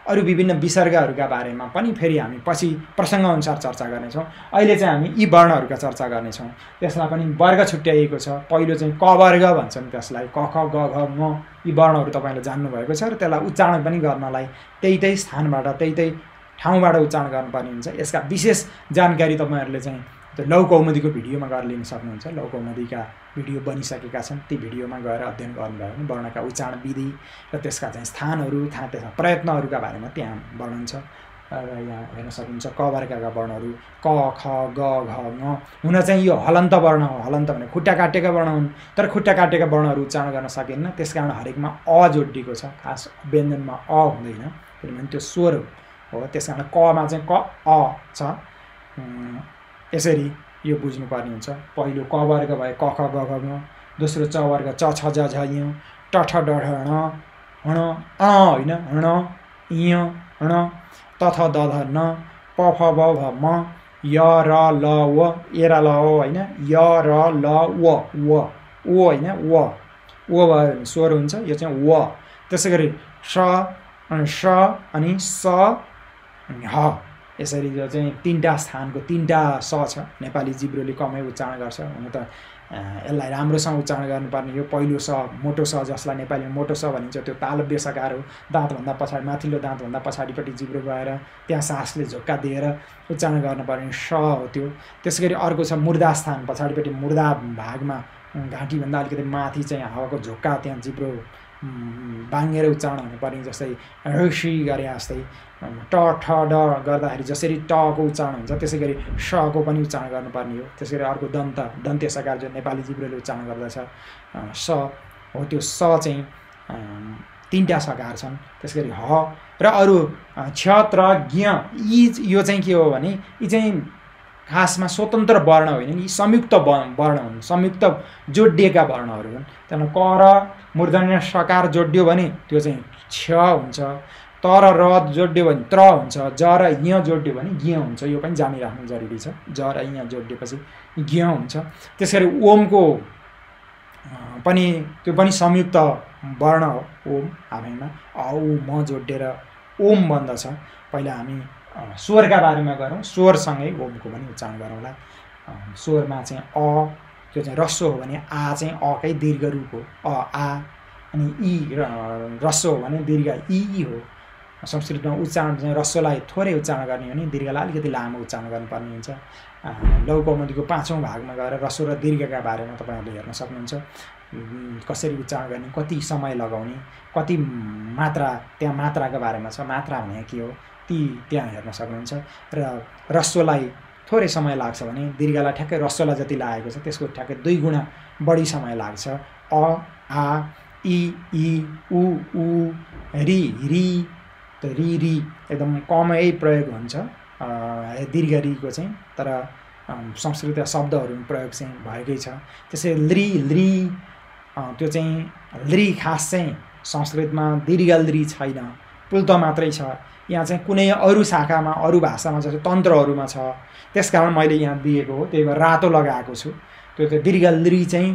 अरू विभिन्न विसर्गहरूका बारेमा पनि फेरि हामी पछि प्रसङ्गअनुसार चर्चा गर्नेछौँ अहिले चाहिँ हामी यी वर्णहरूका चर्चा गर्नेछौँ त्यसलाई पनि वर्ग छुट्याइएको छ पहिलो चाहिँ क वर्ग भन्छन् त्यसलाई क ख ग घ म यी वर्णहरू तपाईँले जान्नुभएको छ र त्यसलाई उच्चारण पनि गर्नलाई त्यही त्यही स्थानबाट त्यही त्यही ठाउँबाट उच्चारण गर्नुपर्ने हुन्छ यसका विशेष जानकारी तपाईँहरूले चाहिँ त्यो लौ कौमदीको भिडियोमा गएर लिन सक्नुहुन्छ लौ कौमदीका भिडियो बनिसकेका छन् ती भिडियोमा गएर अध्ययन गर्नुभयो भने वर्णका उच्चारण विधि र त्यसका चाहिँ स्थानहरू थाहा त्यसमा प्रयत्नहरूका बारेमा त्यहाँ वर्णन छ र यहाँ हेर्न सक्नुहुन्छ क वर्गका वर्णहरू क ख ग घ ङ हुन चाहिँ यो हलन्त वर्ण हो हलन्त भने खुट्टा काटेका वर्ण हुन् तर खुट्टा काटेका वर्णहरू उच्चारण गर्न सकिन्न त्यस कारण हरेकमा अ जोडिएको छ खास व्यञ्जनमा अ हुँदैन किनभने त्यो स्वर हो त्यस कारण कमा चाहिँ क अ छ यसरी यो बुझ्नुपर्ने हुन्छ पहिलो क वर्ग भए क ख ग घ दोस्रो च वर्ग च छ झ झ य ट ठ ड ढ हण अ होइन हण इँ हण तथ द ध न प फ ब भ म य र ल व ए र ल ओ होइन य र ल व व ओ होइन व ओ भयो भने स्वर हुन्छ यो चाहिँ व त्यसै गरी स स अनि स अनि ह यसरी जो चाहिँ तिनवटा स्थानको तिनवटा स छ नेपाली जिब्रोले कमै उच्चारण गर्छ हुन त यसलाई राम्रोसँग उच्चारण गर्नुपर्ने यो पहिलो स मोटो स जसलाई नेपालीमा मोटो स भनिन्छ त्यो तालव्य सकार हो दाँतभन्दा पछाडि माथिल्लो दाँतभन्दा पछाडिपट्टि जिब्रो गएर त्यहाँ सासले झोक्का दिएर उच्चारण गर्नुपर्ने स हो त्यो त्यसै गरी अर्को छ मुर्दा स्थान पछाडिपट्टि मुर्दा भागमा घाँटीभन्दा अलिकति माथि चाहिँ हावाको झोक्का त्यहाँ जिब्रो बाङ्गेर उच्चारण हुनुपर्ने जस्तै ऋषि गरे जस्तै ट ठ ड गर्दाखेरि जसरी टको उच्चारण हुन्छ त्यसै गरी सको पनि उच्चारण गर्नुपर्ने हो त्यसै गरी अर्को दन्त दन्ते सकार जो नेपाली जिब्रोले उच्चारण गर्दछ स हो त्यो स चाहिँ तिनवटा सकार छन् त्यसै गरी ह र अरू क्षत र ज्ञ यी यो चाहिँ के हो भने यी चाहिँ खासमा स्वतन्त्र वर्ण होइन नि संयुक्त वर्ण हुन् संयुक्त जोडिएका वर्णहरू हुन् त्यहाँबाट क र मूर्धन्य सकार जोडियो भने त्यो चाहिँ क्ष हुन्छ तर र जोडियो भने त्र हुन्छ ज र य जोडियो भने ज्ञ हुन्छ यो पनि जानिराख्नु जरुरी छ ज र य जोडिएपछि ज्ञ हुन्छ त्यसरी ओमको पनि त्यो पनि संयुक्त वर्ण हो ओम हामीमा औ म जोडिएर ओम भन्दछ पहिला हामी स्वरका बारेमा गरौँ स्वरसँगै ओमको पनि उच्चारण गरौँला स्वरमा चाहिँ अ त्यो चाहिँ रस्सो हो भने आ चाहिँ अकै दीर्घ रूप हो अ आ अनि इ रस्सो हो भने दीर्घ इ हो संस्कृतमा उच्चारण चाहिँ रस्सोलाई थोरै उच्चारण गर्ने हो भने दीर्घलाई अलिकति लामो उच्चारण गर्नुपर्ने हुन्छ लौकौमतीको पाँचौँ भागमा गएर रसो र दीर्घका बारेमा तपाईँहरूले हेर्न सक्नुहुन्छ कसरी उच्चारण गर्ने कति समय लगाउने कति मात्रा त्यहाँ मात्राको बारेमा छ मात्रा भने के हो ती त्यहाँ हेर्न सक्नुहुन्छ र रस्वलाई थोरै समय लाग्छ भने दीर्घलाई ठ्याक्कै रस्वलाई जति लागेको छ त्यसको ठ्याक्कै दुई गुणा बढी समय लाग्छ अ आ इ इ उ उ रि रि त रि रि एकदम कमै प्रयोग हुन्छ दीर्घ रिको चाहिँ तर संस्कृत शब्दहरू प्रयोग चाहिँ भएकै छ त्यसै लि लि त्यो चाहिँ लि खास चाहिँ संस्कृतमा दीर्घ लि छैन पुल्त मात्रै छ यहाँ चाहिँ कुनै अरू शाखामा अरू भाषामा जस्तो तन्त्रहरूमा छ त्यस कारण मैले यहाँ दिएको हो त्यही भएर रातो लगाएको छु त्यो त दीर्घ चाहिँ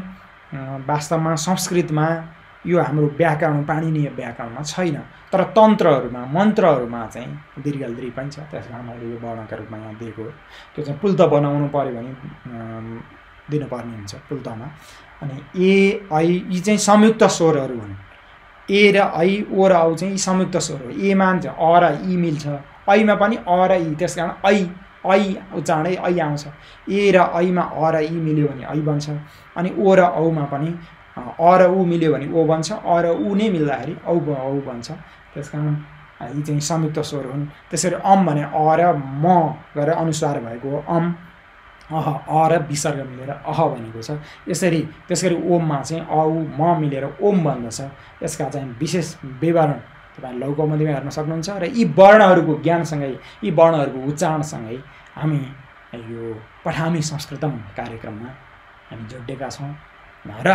वास्तवमा संस्कृतमा यो हाम्रो व्याकरण पाणिनीय व्याकरणमा छैन तर तन्त्रहरूमा मन्त्रहरूमा चाहिँ दीर्घ पनि छ त्यस कारण मैले यो वर्णका रूपमा यहाँ दिएको हो त्यो चाहिँ पुल्त बनाउनु पऱ्यो भने दिनुपर्ने हुन्छ पुल्तमा अनि ए ऐ यी चाहिँ संयुक्त स्वरहरू हुन् ए र ऐ ओ र औ चाहिँ संयुक्त स्वर हो ए मान्छ अ र ई मिल्छ ऐमा पनि अ र ई त्यस कारण ऐ ऐ उच्चारणै ऐ आउँछ ए र ऐमा अ र ई मिल्यो भने ऐ बन्छ अनि ओ र औमा पनि अ र ऊ मिल्यो भने ओ बन्छ अ र ऊ नै मिल्दाखेरि औ औ बन्छ त्यस कारण यी चाहिँ संयुक्त स्वर हुन् त्यसरी अम भने अ र म गरेर अनुसार भएको हो अम अह अ र विसर्ग मिलेर अह भनेको छ यसरी त्यसरी ओममा चाहिँ औ म मिलेर ओम भन्दछ यसका चाहिँ विशेष विवरण तपाईँ लौकमदीमा हेर्न सक्नुहुन्छ र यी वर्णहरूको ज्ञानसँगै यी वर्णहरूको उच्चारणसँगै हामी यो पठामी संस्कृतम कार्यक्रममा हामी जोडिएका छौँ र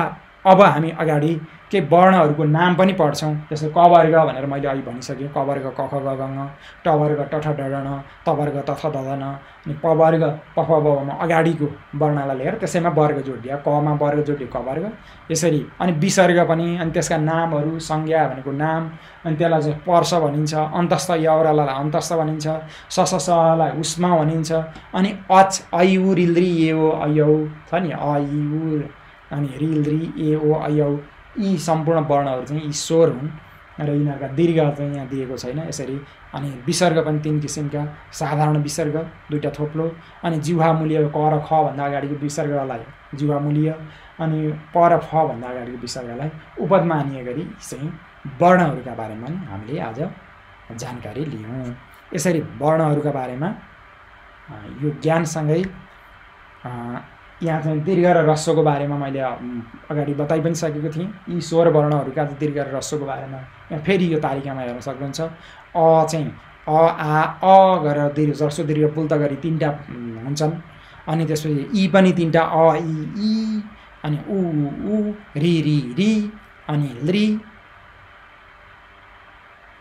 अब हामी अगाडि केही वर्णहरूको नाम पनि पढ्छौँ जस्तै कवर्ग भनेर मैले अघि भनिसकेँ कवर्ग कख गङ टवर्ग टठ डडन तवर्ग तथ ददन अनि पवर्ग पफ बमा अगाडिको वर्णलाई लिएर त्यसैमा वर्ग जोडियो कमा वर्ग जोडियो कवर्ग यसरी अनि विसर्ग पनि अनि त्यसका नामहरू संज्ञा भनेको नाम अनि त्यसलाई चाहिँ पर्स भनिन्छ अन्तस्थ यौरालाई अन्तस्थ भनिन्छ सससलाई उष्मा भनिन्छ अनि अच ऐ रिल्री यो अयौ छ नि अ अनि रिल रि ए ओ ऐ यी सम्पूर्ण वर्णहरू चाहिँ यी स्वर हुन् र यिनीहरूका दीर्घ चाहिँ यहाँ दिएको छैन यसरी अनि विसर्ग पनि तिन किसिमका साधारण विसर्ग दुईवटा थोप्लो अनि जिवामूल्य क र ख भन्दा अगाडिको विसर्गलाई मूल्य अनि प र फ भन्दा अगाडिको विसर्गलाई उपदमा गरी चाहिँ वर्णहरूका बारेमा नि हामीले आज जानकारी लियौँ यसरी वर्णहरूका बारेमा यो ज्ञानसँगै यहाँ चाहिँ दीर्घ र रसोको बारेमा मैले अगाडि बताइ पनि सकेको थिएँ यी स्वर वर्णहरूका दीर्घ र रसोको बारेमा यहाँ फेरि यो तालिकामा हेर्न सक्नुहुन्छ अ चाहिँ अ आ अ गरेर दीर्घ जसो दीर्घ पुल्त गरी तिनवटा हुन्छन् अनि त्यसपछि ई पनि तिनवटा अ इ ई अनि उ उ रि रि रि अनि लि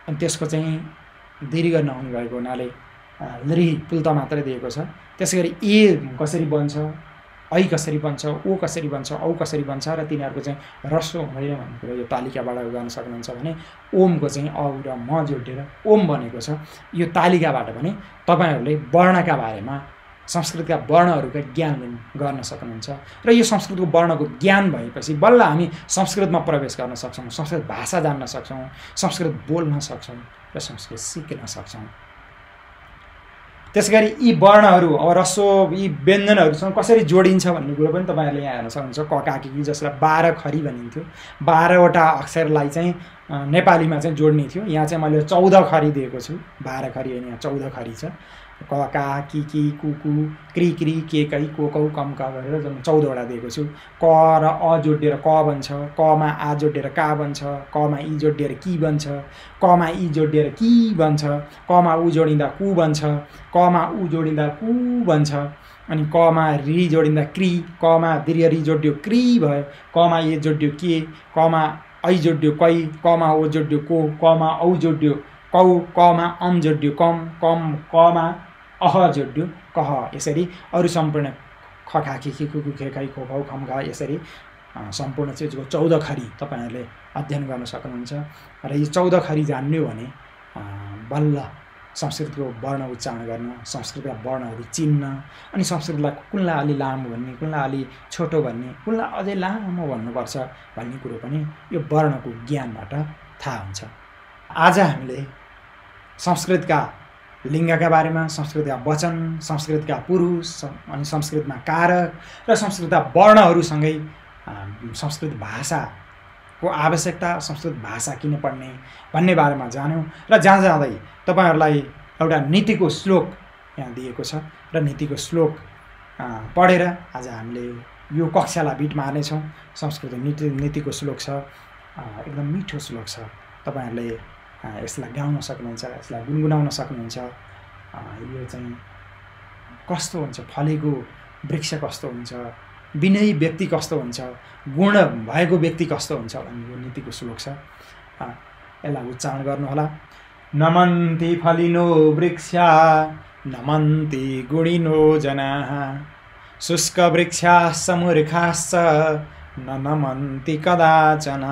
अनि त्यसको चाहिँ दीर्घ नहुने भएको हुनाले लि पुल्त मात्रै दिएको छ त्यसै गरी ए कसरी बन्छ ऐ कसरी बन्छ ओ कसरी बन्छ औ कसरी बन्छ र तिनीहरूको चाहिँ रसो हुँदैन भन्ने कुरो यो तालिकाबाट गर्न सक्नुहुन्छ भने ओमको चाहिँ औ र म जोडेर ओम बनेको छ यो तालिकाबाट भने तपाईँहरूले वर्णका बारेमा संस्कृतका वर्णहरूको ज्ञान गर्न सक्नुहुन्छ र यो संस्कृतको वर्णको ज्ञान भएपछि बल्ल हामी संस्कृतमा प्रवेश गर्न सक्छौँ संस्कृत भाषा जान्न सक्छौँ संस्कृत बोल्न सक्छौँ र संस्कृत सिक्न सक्छौँ त्यस गरी यी वर्णहरू अब रसो यी व्यञ्जनहरूसँग कसरी जोडिन्छ भन्ने कुरो पनि तपाईँहरूले यहाँ हेर्न सक्नुहुन्छ ककाकी जसलाई बाह्र खरी भनिन्थ्यो बाह्रवटा अक्षरलाई चाहिँ नेपालीमा चाहिँ जोड्ने थियो यहाँ चाहिँ मैले चौध खरी दिएको छु बाह्र खरी होइन यहाँ चौध खरी छ कका क्रि कुकु क्रिक्री को कौ कम क गरेर जम्मा चौधवटा दिएको छु क र अ जोडिएर क बन्छ कमा आ जोडिएर का बन्छ कमा इ जोडिएर कि बन्छ कमा इ जोडिएर कि बन्छ कमा उ जोडिँदा कु बन्छ कमा उ जोडिँदा कु बन्छ अनि कमा रि जोडिँदा क्रि कमा दीर्घ रि जोडियो क्रि भयो कमा ए जोडियो के कमा ऐ जोडियो कै कमा ओ जोडियो को कमा औ जोडियो कौ कमा अम जोडियो कम कम कमा अह जोड्यो कह यसरी अरू सम्पूर्ण खखा खखाखी खिखु खेखाइ खोखाउ खमखा यसरी सम्पूर्ण चिजको चौध खरी तपाईँहरूले अध्ययन गर्न सक्नुहुन्छ र यो चौध खरी जान्यो भने बल्ल संस्कृतको वर्ण उच्चारण गर्न संस्कृतका वर्णहरू चिन्न अनि संस्कृतलाई कुनलाई अलि लामो भन्ने कुनलाई अलि छोटो भन्ने कुनलाई अझै लामो भन्नुपर्छ भन्ने कुरो पनि यो वर्णको ज्ञानबाट थाहा हुन्छ आज हामीले संस्कृतका लिङ्गका बारेमा संस्कृतका वचन संस्कृतका पुरुष अनि संस्कृतमा कारक र संस्कृतका वर्णहरूसँगै संस्कृत भाषाको आवश्यकता संस्कृत भाषा किन पढ्ने भन्ने बारेमा जान्यौँ र जहाँ जाँदै तपाईँहरूलाई एउटा नीतिको श्लोक यहाँ दिएको छ र नीतिको श्लोक पढेर आज हामीले यो कक्षालाई बिट मार्नेछौँ संस्कृत नीति नीतिको श्लोक छ एकदम मिठो श्लोक छ तपाईँहरूले यसलाई गाउन सक्नुहुन्छ यसलाई गुनगुनाउन सक्नुहुन्छ यो चाहिँ कस्तो हुन्छ फलेको वृक्ष कस्तो हुन्छ विनय व्यक्ति कस्तो हुन्छ गुण भएको व्यक्ति कस्तो हुन्छ भन्ने यो नीतिको श्लोक छ यसलाई उच्चारण गर्नुहोला नमन्ति फलिनो वृक्षा नमन्ति गुणिनो जना शुष्क वृक्षा मूर्खाश्च न नमन्ति कदाचन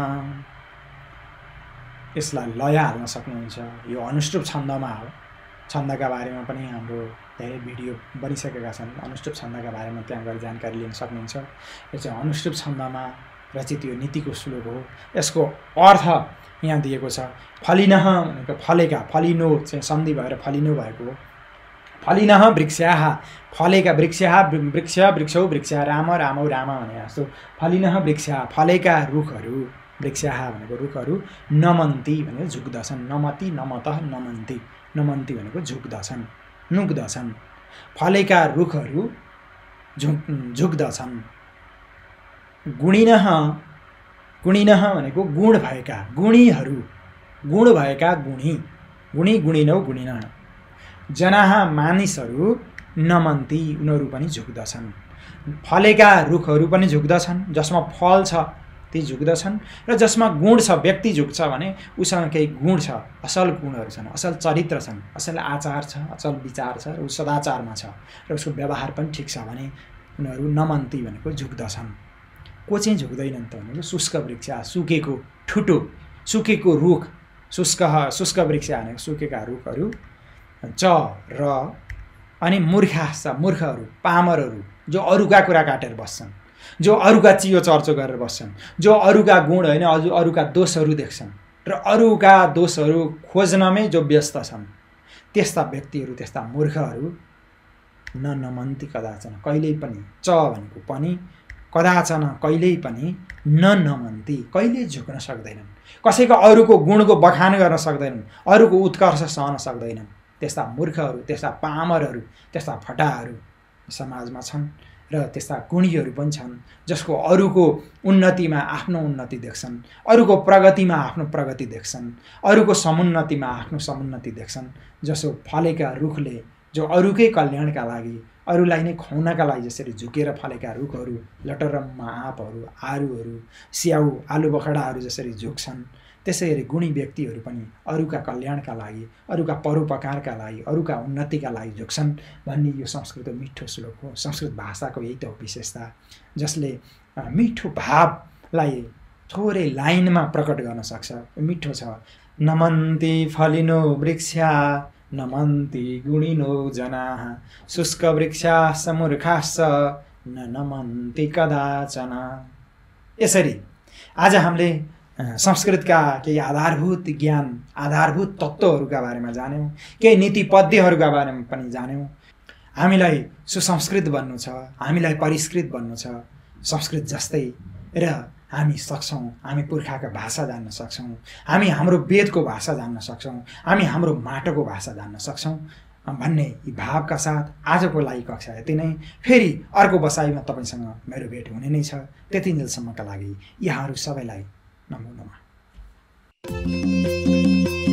यसलाई लय हाल्न सक्नुहुन्छ यो अनुष्टुप छन्दमा हो छन्दका बारेमा पनि हाम्रो धेरै भिडियो बनिसकेका छन् अनुष्टुप छन्दका बारेमा त्यहाँ गएर जानकारी लिन सक्नुहुन्छ यो चाहिँ अनुष्टुप छन्दमा रचित यो नीतिको श्लोक हो यसको अर्थ यहाँ दिएको छ फलिनह भनेको फलेका फलिनो चाहिँ सन्धि भएर फलिनो भएको हो फलिनह वृक्षाह फलेका वृक्षाह वृक्ष वृक्षौ वृक्ष राम रामौ राम भने जस्तो फलिनह वृक्ष फलेका रुखहरू वृक्षाहा भनेको रुखहरू नमन्ती भनेर झुक्दछन् नमती नमत नमन्ती नमन्ती भनेको झुक्दछन् नुक्दछन् फलेका रुखहरू झुक् झुक्दछन् गुणिन गुणिन भनेको गुण भएका गुणीहरू गुण भएका गुणी गुणी गुणिनौ गुणिन जना मानिसहरू नमन्ती उनीहरू पनि झुक्दछन् फलेका रुखहरू पनि झुक्दछन् जसमा फल छ ती झुक्दछन् र जसमा गुण छ व्यक्ति झुक्छ भने उसँग केही गुण छ असल गुणहरू छन् असल चरित्र छन् असल आचार छ असल विचार छ र ऊ सदाचारमा छ र उसको व्यवहार पनि ठिक छ भने उनीहरू नमन्ती भनेको झुक्दछन् को चाहिँ झुक्दैनन् त भनेको शुष्क वृक्ष सुकेको ठुटो सुकेको रुख शुष्क शुष्क वृक्ष भनेको सुकेका रुखहरू च र अनि मूर्खा छ मूर्खहरू पामरहरू जो अरूका कुरा काटेर बस्छन् जो अरूका चियो चर्चो गरेर बस्छन् जो अरूका गुण होइन अझ अरूका दोषहरू देख्छन् र अरूका दोषहरू खोज्नमै जो व्यस्त छन् त्यस्ता व्यक्तिहरू त्यस्ता मूर्खहरू न नमन्ति कदाचन कहिल्यै पनि च भनेको पनि कदाचन कहिल्यै पनि न नमन्ति कहिल्यै झुक्न सक्दैनन् कसैको अरूको गुणको बखान गर्न सक्दैनन् अरूको उत्कर्ष सहन सक्दैनन् त्यस्ता मूर्खहरू त्यस्ता पामरहरू त्यस्ता फटाहरू समाजमा छन् र त्यस्ता गुणीहरू पनि छन् जसको अरूको उन्नतिमा आफ्नो उन्नति देख्छन् अरूको प्रगतिमा आफ्नो प्रगति देख्छन् अरूको समुन्नतिमा आफ्नो समुन्नति देख्छन् जसो फलेका रुखले जो अरूकै कल्याणका लागि अरूलाई नै खुवाउनका लागि जसरी झुकेर फलेका रुखहरू लटरममा आँपहरू आरूहरू स्याउ आलु बखडाहरू जसरी झुक्छन् त्यसै गरी गुणी व्यक्तिहरू पनि अरूका कल्याणका लागि अरूका परोपकारका लागि अरूका उन्नतिका लागि झुक्छन् भन्ने यो संस्कृत मिठो श्लोक हो संस्कृत भाषाको यही त हो विशेषता जसले मिठो भावलाई थोरै लाइनमा प्रकट गर्न सक्छ मिठो छ नमन्ती फलिनो वृक्षा नमन्ती गुणिनो जना शुष्क वृक्षा समुर्खाश्च न नमन्ती कदाचना यसरी आज हामीले संस्कृतका केही आधारभूत ज्ञान आधारभूत तत्त्वहरूका बारेमा जान्यौँ केही नीति पद्यहरूका बारेमा पनि जान्यौँ हामीलाई सुसंस्कृत बन्नु छ हामीलाई परिष्कृत बन्नु छ संस्कृत जस्तै र हामी सक्छौँ हामी पुर्खाका भाषा जान्न सक्छौँ हामी हाम्रो वेदको भाषा जान्न सक्छौँ हामी हाम्रो माटोको भाषा जान्न सक्छौँ भन्ने भावका साथ आजको लागि कक्षा यति नै फेरि अर्को बसाइमा तपाईँसँग मेरो भेट हुने नै छ त्यति बेलसम्मका लागि यहाँहरू सबैलाई なものが。